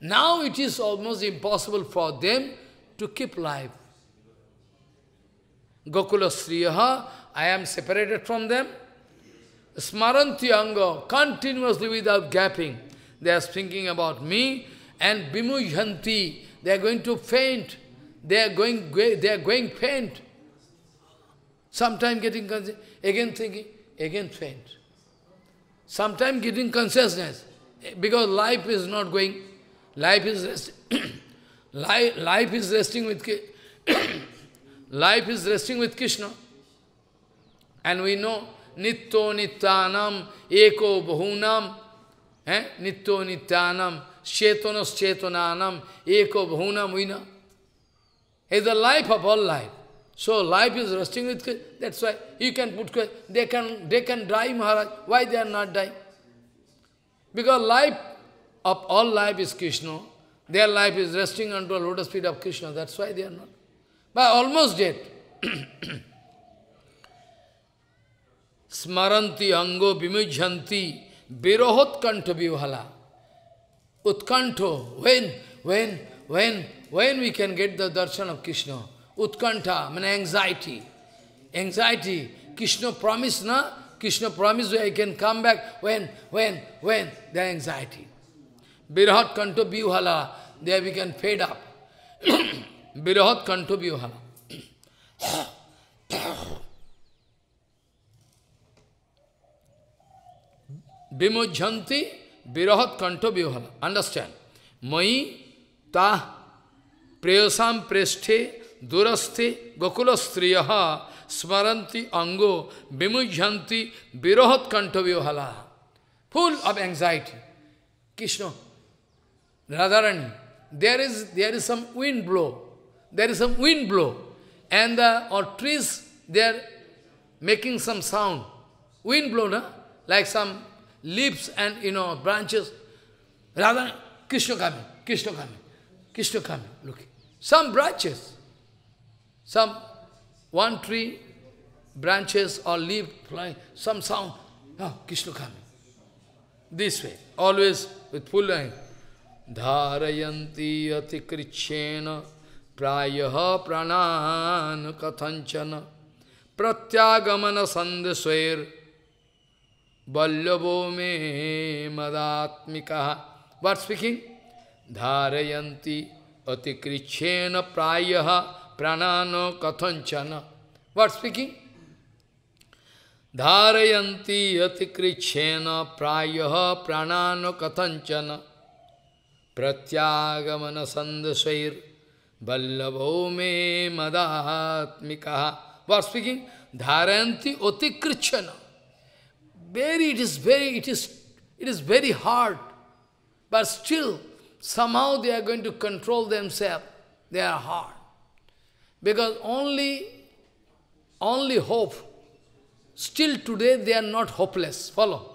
Now it is almost impossible for them to keep life. Gokula Sriyaha, I am separated from them. Smarantyanga, continuously without gapping. They are thinking about me. And Bimujhanti, they are going to faint. They are going, they are going faint. Sometimes getting conscious, again thinking, again faint. Sometimes getting consciousness, eh, because life is not going, life is resting, life, life is resting with, life is resting with Krishna. And we know, nitto nityanam, eko bahunam, eh? nitto nityanam, chetanos chetananam, eko bahunam, we know. It's the life of all life. So life is resting with Krishna. That's why you can put Krishna. They can, they can die, Maharaj. Why they are not dying? Because life of all life is Krishna. Their life is resting unto the lotus feet of Krishna. That's why they are not. By almost dead. Smaranti ango vimujhanti Birohot kanto vivala. Utkanto. When, when, when, when we can get the darshan of Krishna? Utkanta, mean anxiety. Anxiety. Krishna promised, na? Krishna promised I can come back when, when, when? The anxiety. Birahat kanto vyuhala. There we can fade up. Birahat kanto vyuhala. Vimujjanti virahat kanto vyuhala. Understand? Mai ta preyasam presthe दूरस्थे गोकुलस्त्रिय smaranti angu विमुझंती विरोहत कंठ विहला full of anxiety. Krishna, Radharani, there is, there is some wind blow, there is some wind blow, and the or trees, they are making some sound. Wind blow, no? like some leaves and, you know, branches. Radharani, Krishna coming, Krishna coming, Krishna coming, look. Some branches. Some one tree, branches or leaf flying, some sound. Oh, Krishna coming. This way, always with full line. Dharayanti atikrichena prayaha pranana kathanchana pratyagamana sandesvair vallabho me madatmikaha. What speaking? Dharayanti atikrichena prayaha pranano kathanchana. What speaking? Dharayanti yatikrichena prayaha pranano kathanchana pratyagamana sandasair vallabho me madatmikaha. What speaking? Dharayanti otikrichena. Very, it is very, it is, it is very hard. But still, somehow they are going to control themselves, their heart. Because only, only hope. Still today they are not hopeless. Follow.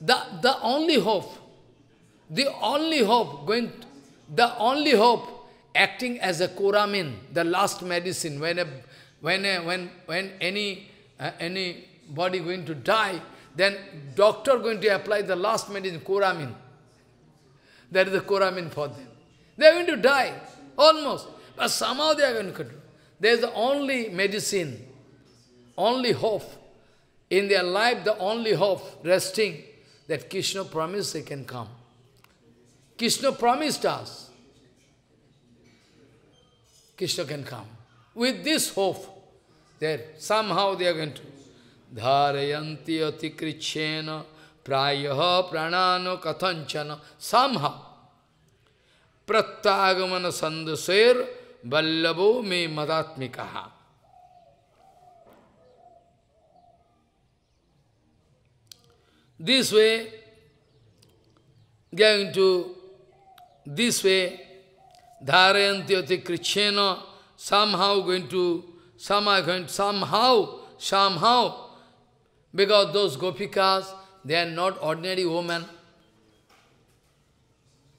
The, the only hope, the only hope going, to, the only hope acting as a kuramin, the last medicine, when a, when a, when, when any, uh, any body going to die, then doctor going to apply the last medicine, kuramin. That is the kuramin for them. They are going to die, almost. But somehow they are going to control. There is the only medicine, only hope. In their life, the only hope, resting, that Krishna promised they can come. Krishna promised us. Krishna can come. With this hope, that somehow they are going to. Dharayanti atikrichena prayaha pranano kathanchana. Somehow. Pratyagmana sandasera वल्लभो मे मदात्मिका This way, going to this way, dharantyati Krishna somehow going to, some are going to, somehow, somehow, because those gopikas, they are not ordinary women.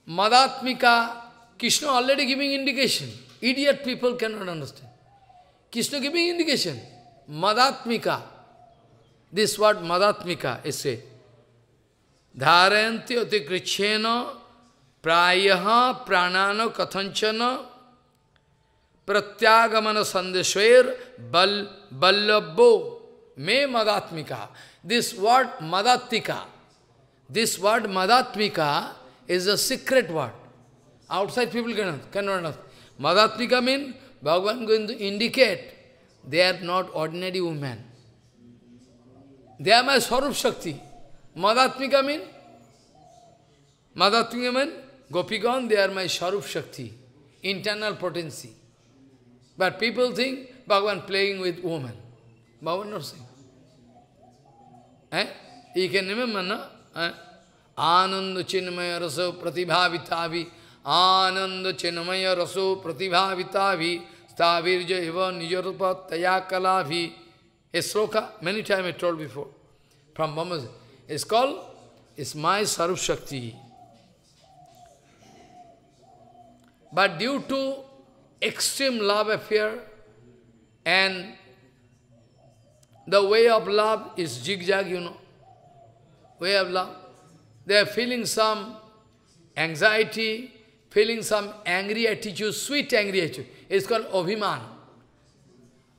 Madatmika, Krishna already giving indication. Idiot people cannot understand. Krishna giving indication. Madatmika. This word Madatmika is say. Dharanti otikrichena prayaha pranano kathanchana pratyagamana संदेशेर bal, बल्लभो me madatmika. This word Madatmika. This word Madatmika is a secret word. Outside people cannot, cannot not Magatmika means Bhagavan going to indicate they are not ordinary women. They are my Sharup Shakti. Madatmika means Madatmika means Gopigon, they are my Sharup Shakti, internal potency. But people think Bhagavan playing with woman. Bhagavan not saying. Eh? You can remember, na? Eh? Ananda Chinmaya Rasa Pratibhavitavi Ananda chenamaya rasu प्रतिभाविता भी स्थावीर्ज एवं निजरूप A sloka, many times I told before, from Bhammas. It's called, it's my Sarup Shakti. But due to extreme love affair and the way of love is zigzag, you know, way of love, they are feeling some anxiety, feeling some angry attitude, sweet angry attitude. It's called Abhiman.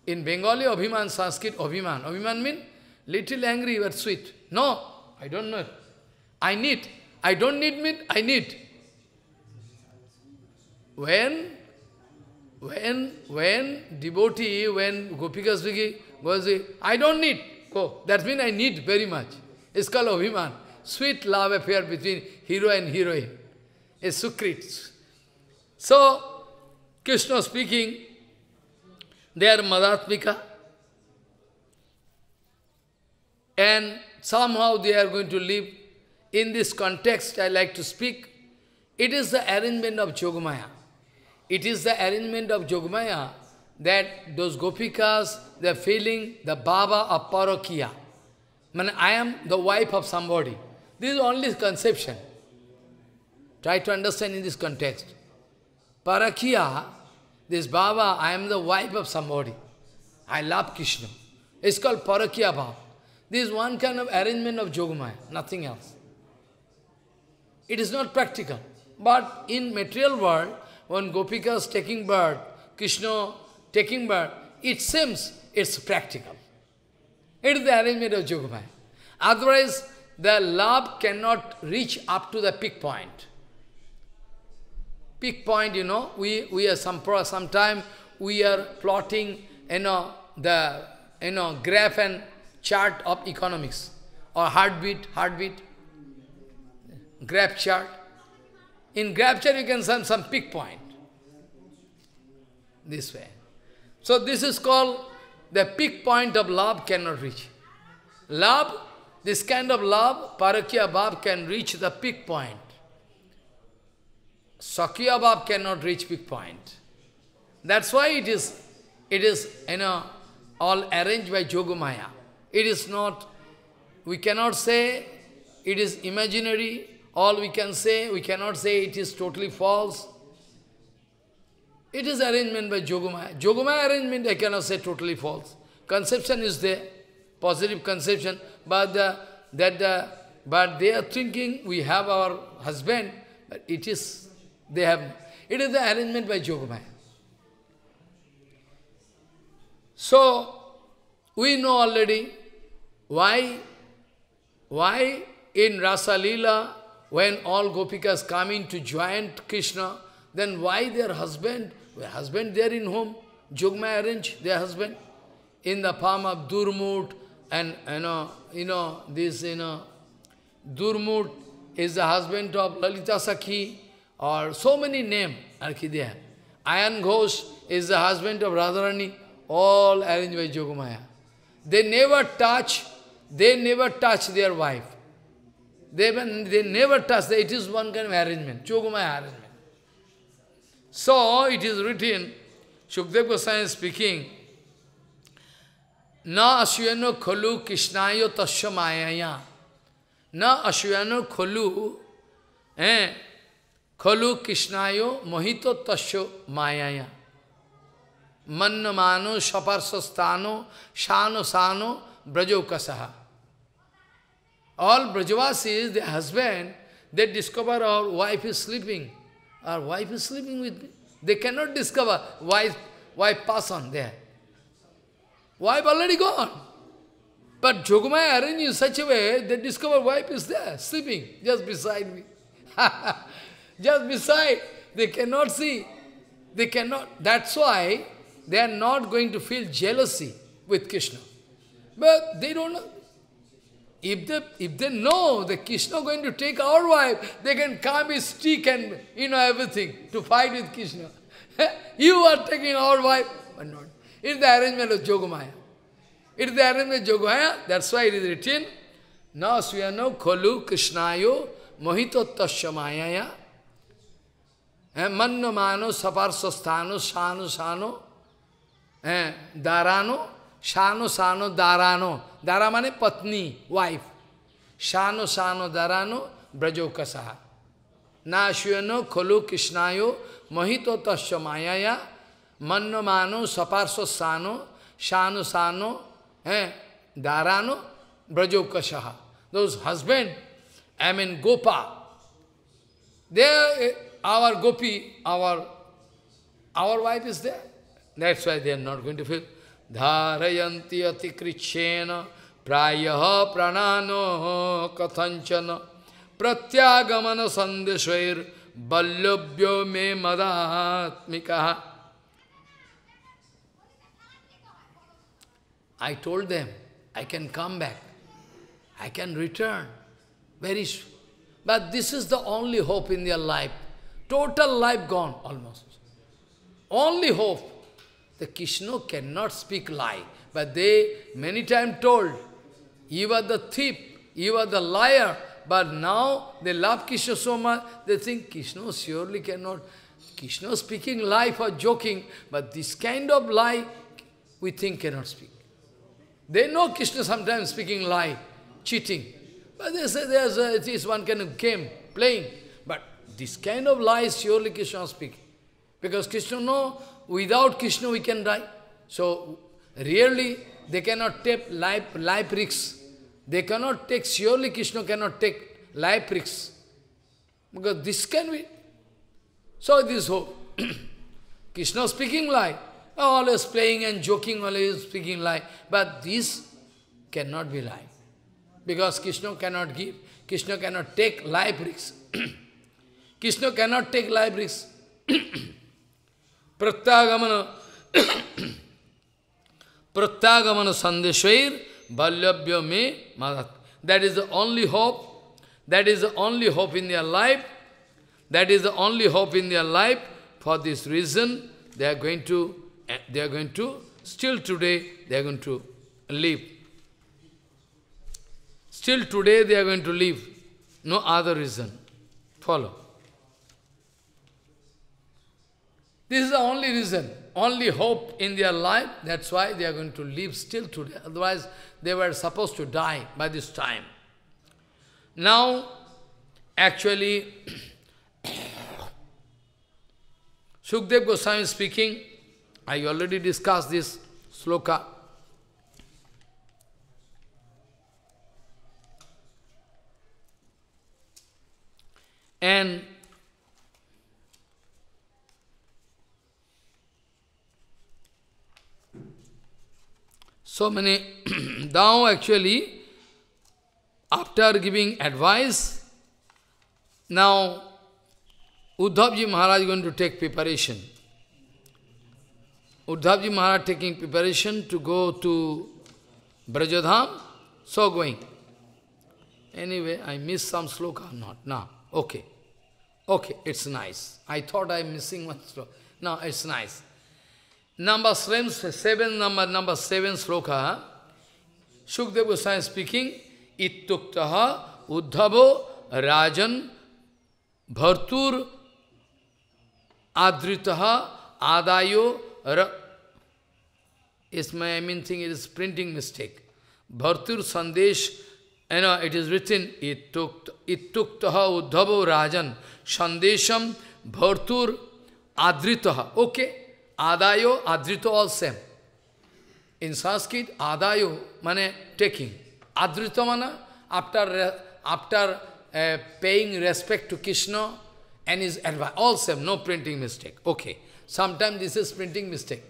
In Bengali, Abhiman, Sanskrit, Abhiman. Abhiman means little angry but sweet. No, I don't know. I need. I don't need me. I need. When, when, when devotee, when Gopika Swigi goes, I don't need, go. Oh, that means I need very much. It's called Abhiman. Sweet love affair between hero and heroine is Sukrit. So, Krishna speaking, they are Madatmika. And somehow they are going to live. In this context, I like to speak. It is the arrangement of Jogamaya. It is the arrangement of Jogamaya that those gopikas, they are feeling the Baba of Parakiya. I am the wife of somebody. This is only conception. Try to understand in this context. Parakya, this Baba, I am the wife of somebody. I love Krishna. It's called Parakya Bhava. This is one kind of arrangement of Jogamaya, nothing else. It is not practical. But in material world, when Gopika is taking birth, Krishna taking birth, it seems it's practical. It is the arrangement of Jogamaya. Otherwise, the love cannot reach up to the peak point peak point, you know, we, we are some sometime we are plotting, you know, the you know graph and chart of economics or heartbeat, heartbeat, graph chart. In graph chart you can send some peak point. This way. So this is called the peak point of love cannot reach. Love, this kind of love, parakya bhav can reach the peak point. Sakya Bhav cannot reach big point. That's why it is, it is, you know, all arranged by Jogamaya. It is not, we cannot say it is imaginary, all we can say, we cannot say it is totally false. It is arrangement by Jogamaya. Jogamaya arrangement, I cannot say totally false. Conception is there, positive conception, but the, that the, but they are thinking we have our husband, but it is they have, it is the arrangement by Yogamaya. So, we know already why, why in Rasa Leela, when all gopikas come in to join Krishna, then why their husband, their husband they are in home, Jogmaya arrange their husband in the palm of Durmut and you know, you know, this you know, Durmut is the husband of Lalita Sakhi or so many name are there. Ayan Ghosh is the husband of Radharani, all arranged by Jogamaya. They never touch, they never touch their wife. They, they never touch, it is one kind of arrangement, Jogamaya arrangement. So, it is written, Shukdev Goswami is speaking, Na asyano kholu krishnayo tasya mayaya. Na asyano kholu, eh, खलु कृष्णायो mojito तस्ो मायाया मन मानो सपर्श स्थानो शान सानो ब्रजो कसहा all Brajavasi is the husband they discover our wife is sleeping are wife is sleeping with they cannot discover wife wife pass on they wife already gone but jogmay arrange in such a way they discover wife is there sleeping just beside just beside. They cannot see. They cannot. That's why they are not going to feel jealousy with Krishna. But they don't know. If they, if they know that Krishna is going to take our wife, they can come and stick and, you know, everything to fight with Krishna. you are taking our wife, but not. It is the arrangement of Jogamaya. It is the arrangement of Jogamaya, that's why it is written, Nasuyano Kalu krishnayo mohitotta shamayaya Eh, manno mano saparso sthano shano shano eh, darano shano shano darano. Dara mane patni, wife. Shano shano darano brajokasaha. Nasyano kholo krishnayo mahito tasya mayaya manno mano saparso sano shano shano eh, darano brajokasaha. Those husband, I mean Gopa, they our gopi, our, our wife is there. That's why they are not going to feel. Dharayanti atikrichena prayaha pranano kathanchana pratyagamana sandeshvair ballabhyo me madatmikaha. I told them, I can come back. I can return very soon. But this is the only hope in their life. Total life gone almost. Only hope. The Krishna cannot speak lie. But they many times told, you are the thief, you are the liar. But now they love Krishna so much, they think Krishna surely cannot. Krishna speaking lie for joking, but this kind of lie we think cannot speak. They know Krishna sometimes speaking lie, cheating. But they say there's a, it is one kind of game, playing. This kind of lies surely Krishna speaking. Because Krishna no, without Krishna we can die. So really they cannot take life, life risks. They cannot take, surely Krishna cannot take life risks. Because this can be. So this hope. Krishna speaking lie, always playing and joking, always speaking lie. But this cannot be lie. Because Krishna cannot give, Krishna cannot take life risks. Krishna cannot take life risk. Pratyagamana Pratyagamana Sandeshwair Bhalyabhya me Madhat. That is the only hope. That is the only hope in their life. That is the only hope in their life. For this reason, they are going to, they are going to, still today, they are going to live. Still today, they are going to live. No other reason. Follow. This is the only reason, only hope in their life. That's why they are going to live still today. Otherwise, they were supposed to die by this time. Now, actually, Sukdev Goswami speaking, I already discussed this sloka. So many, now actually, after giving advice, now Uddhavji Maharaj is going to take preparation. Uddhavji Maharaj taking preparation to go to Brajadham, so going. Anyway, I missed some sloka, not now. Okay. Okay, it's nice. I thought I'm missing one sloka. Now it's nice. Number seven, seven number number seven sloka. Shukdev Goswami speaking. Ittuktaha Uddhavo Rajan Bhartur Adritaha Adayo It's my I mean thing, it is printing mistake. Bhartur Sandesh, you know, it is written, Ittuktaha Uddhavo Rajan Sandesham Bhartur Adritaha. Okay. Adayo, adrito, all same. In Sanskrit, adayo, mane taking. Adrito mana, after, after uh, paying respect to Krishna and his advice, all same, no printing mistake. Okay. Sometimes this is printing mistake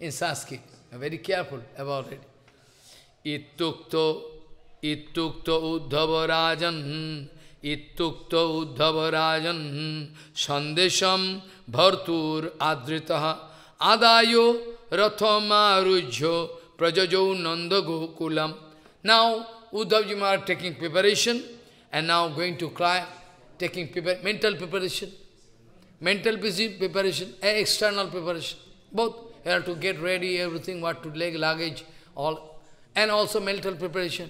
in Sanskrit. very careful about it. Ittukto, ittukto uddhavarajan, ittukto uddhavarajan, sandesham bhartur adritaha. Adayo Rathamarujo Prajajo Nandagokulam. Now Uddhavji Maharaj taking preparation and now going to cry, taking prepar mental preparation, mental preparation, external preparation, both. You have to get ready, everything, what to take, luggage, all. And also mental preparation,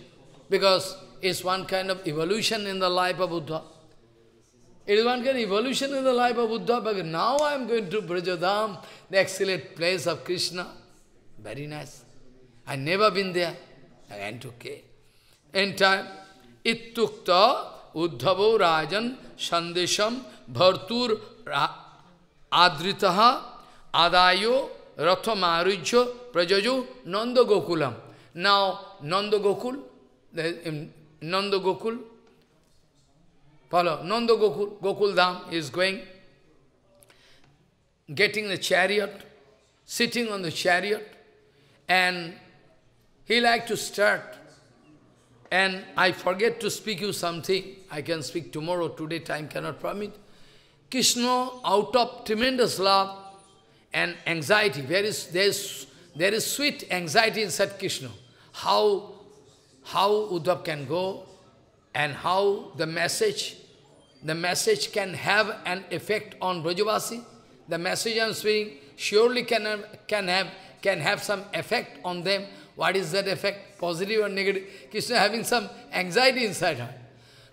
because it's one kind of evolution in the life of Buddha. It is one kind of evolution in the life of Buddha, but now I am going to Brajadam, the excellent place of Krishna. Very nice. I never been there. I went okay. In time, ittukta uddhavo rajan sandesham bhartur adritaha adayo ratha marujya prajajo nanda gokulam. Now, nanda gokul, eh, nanda gokul, Follow. Nanda Gokul, Gokul Dham is going, getting the chariot, sitting on the chariot, and he like to start. And I forget to speak you something. I can speak tomorrow, today time cannot permit. Krishna, out of tremendous love and anxiety, there is, there is, there is sweet anxiety inside Krishna. How, how Uddhav can go and how the message, the message can have an effect on Brajavasi. The message I'm speaking surely can have, can have can have some effect on them. What is that effect? Positive or negative? Krishna having some anxiety inside her.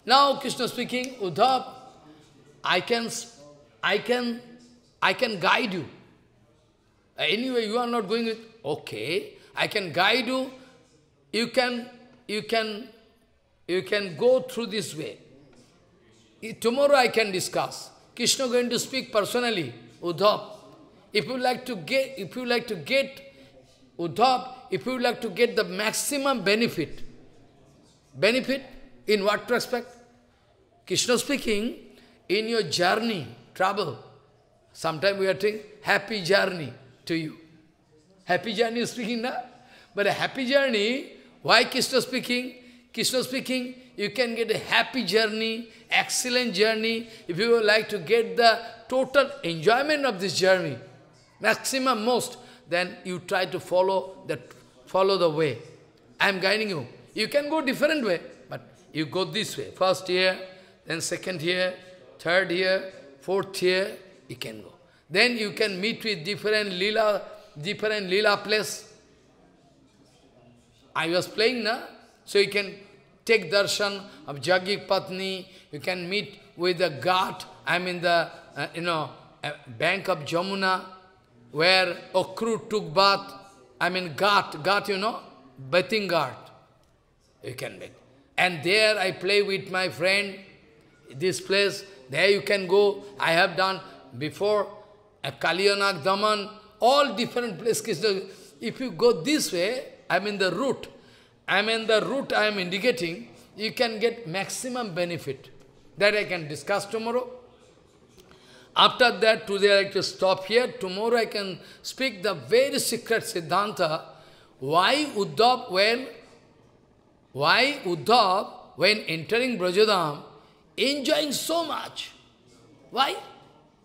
Now Krishna speaking, Uddhav, I can, I can, I can guide you. Anyway, you are not going with. Okay, I can guide you. You can, you can you can go through this way. Tomorrow I can discuss. Krishna going to speak personally, Uddhav. If you like to get, if you like to get, Uddhav, if you like to get the maximum benefit, benefit in what respect? Krishna speaking, in your journey, travel, sometimes we are saying, happy journey to you. Happy journey speaking now? But a happy journey, why Krishna speaking? Krishna speaking, you can get a happy journey, excellent journey. If you would like to get the total enjoyment of this journey, maximum, most, then you try to follow that, follow the way. I am guiding you. You can go different way, but you go this way. First year, then second year, third year, fourth year, you can go. Then you can meet with different lila, different lila place. I was playing, na? So you can take darshan of Jagik Patni, you can meet with the ghat, I mean the, uh, you know, uh, bank of Jamuna, where Okru took bath, I mean ghat, ghat you know, bathing ghat, you can meet. And there I play with my friend, this place, there you can go, I have done before, uh, Daman, all different places. If you go this way, I mean the route, I mean the route I am indicating, you can get maximum benefit. That I can discuss tomorrow. After that, today I like to stop here. Tomorrow I can speak the very secret Siddhanta. Why Uddhav, when, why Uddhav, when entering Brajadam, enjoying so much? Why?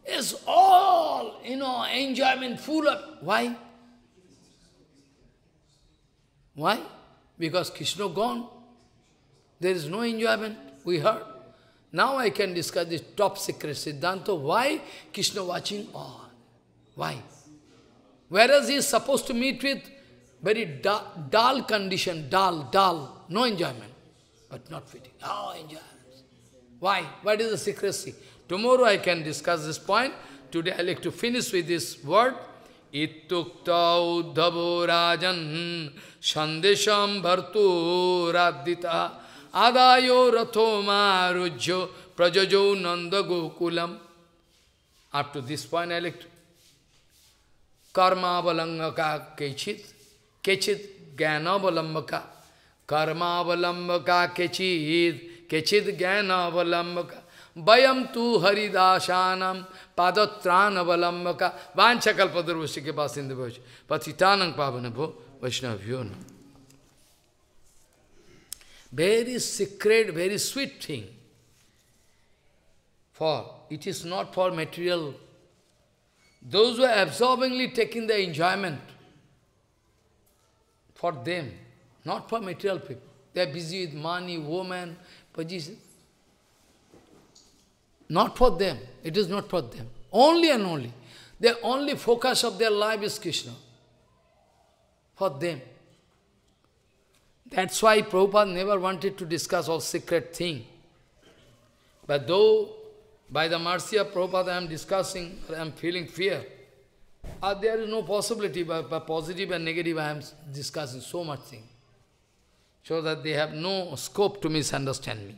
It's all, you know, enjoyment full of, why? Why? Because Krishna gone, there is no enjoyment, we heard. Now I can discuss this top secret Siddhanta, why Krishna watching all? Why? Whereas he is supposed to meet with very dull condition, dull, dull, no enjoyment, but not fitting. Oh, enjoyment. Why? What is the secrecy? Tomorrow I can discuss this point. Today I like to finish with this word. इतुक्ता उद्धवो राजन संदेशम भर्तु राधिता आदायो रथो मारुज्यो प्रजजो नंद गोकुलम Up to this point, I like to. Karmavalangaka kechit, kechit gyanavalambaka, karmavalambaka kechit, kechit gyanavalambaka, vayam tu haridasanam पादोत्राण अवलंब का वांछ कल्पदुर्वशी के पास इंद्र पहुँच पथितानंग पावन भो वैष्णव्यो न very secret, very sweet thing. For it is not for material. Those who are absorbingly taking the enjoyment, for them, not for material people. They are busy with money, woman, position. Not for them. It is not for them. Only and only. Their only focus of their life is Krishna. For them. That's why Prabhupada never wanted to discuss all secret thing. But though by the mercy of Prabhupada I am discussing, I am feeling fear, uh, there is no possibility by, by positive and negative I am discussing so much thing. So that they have no scope to misunderstand me.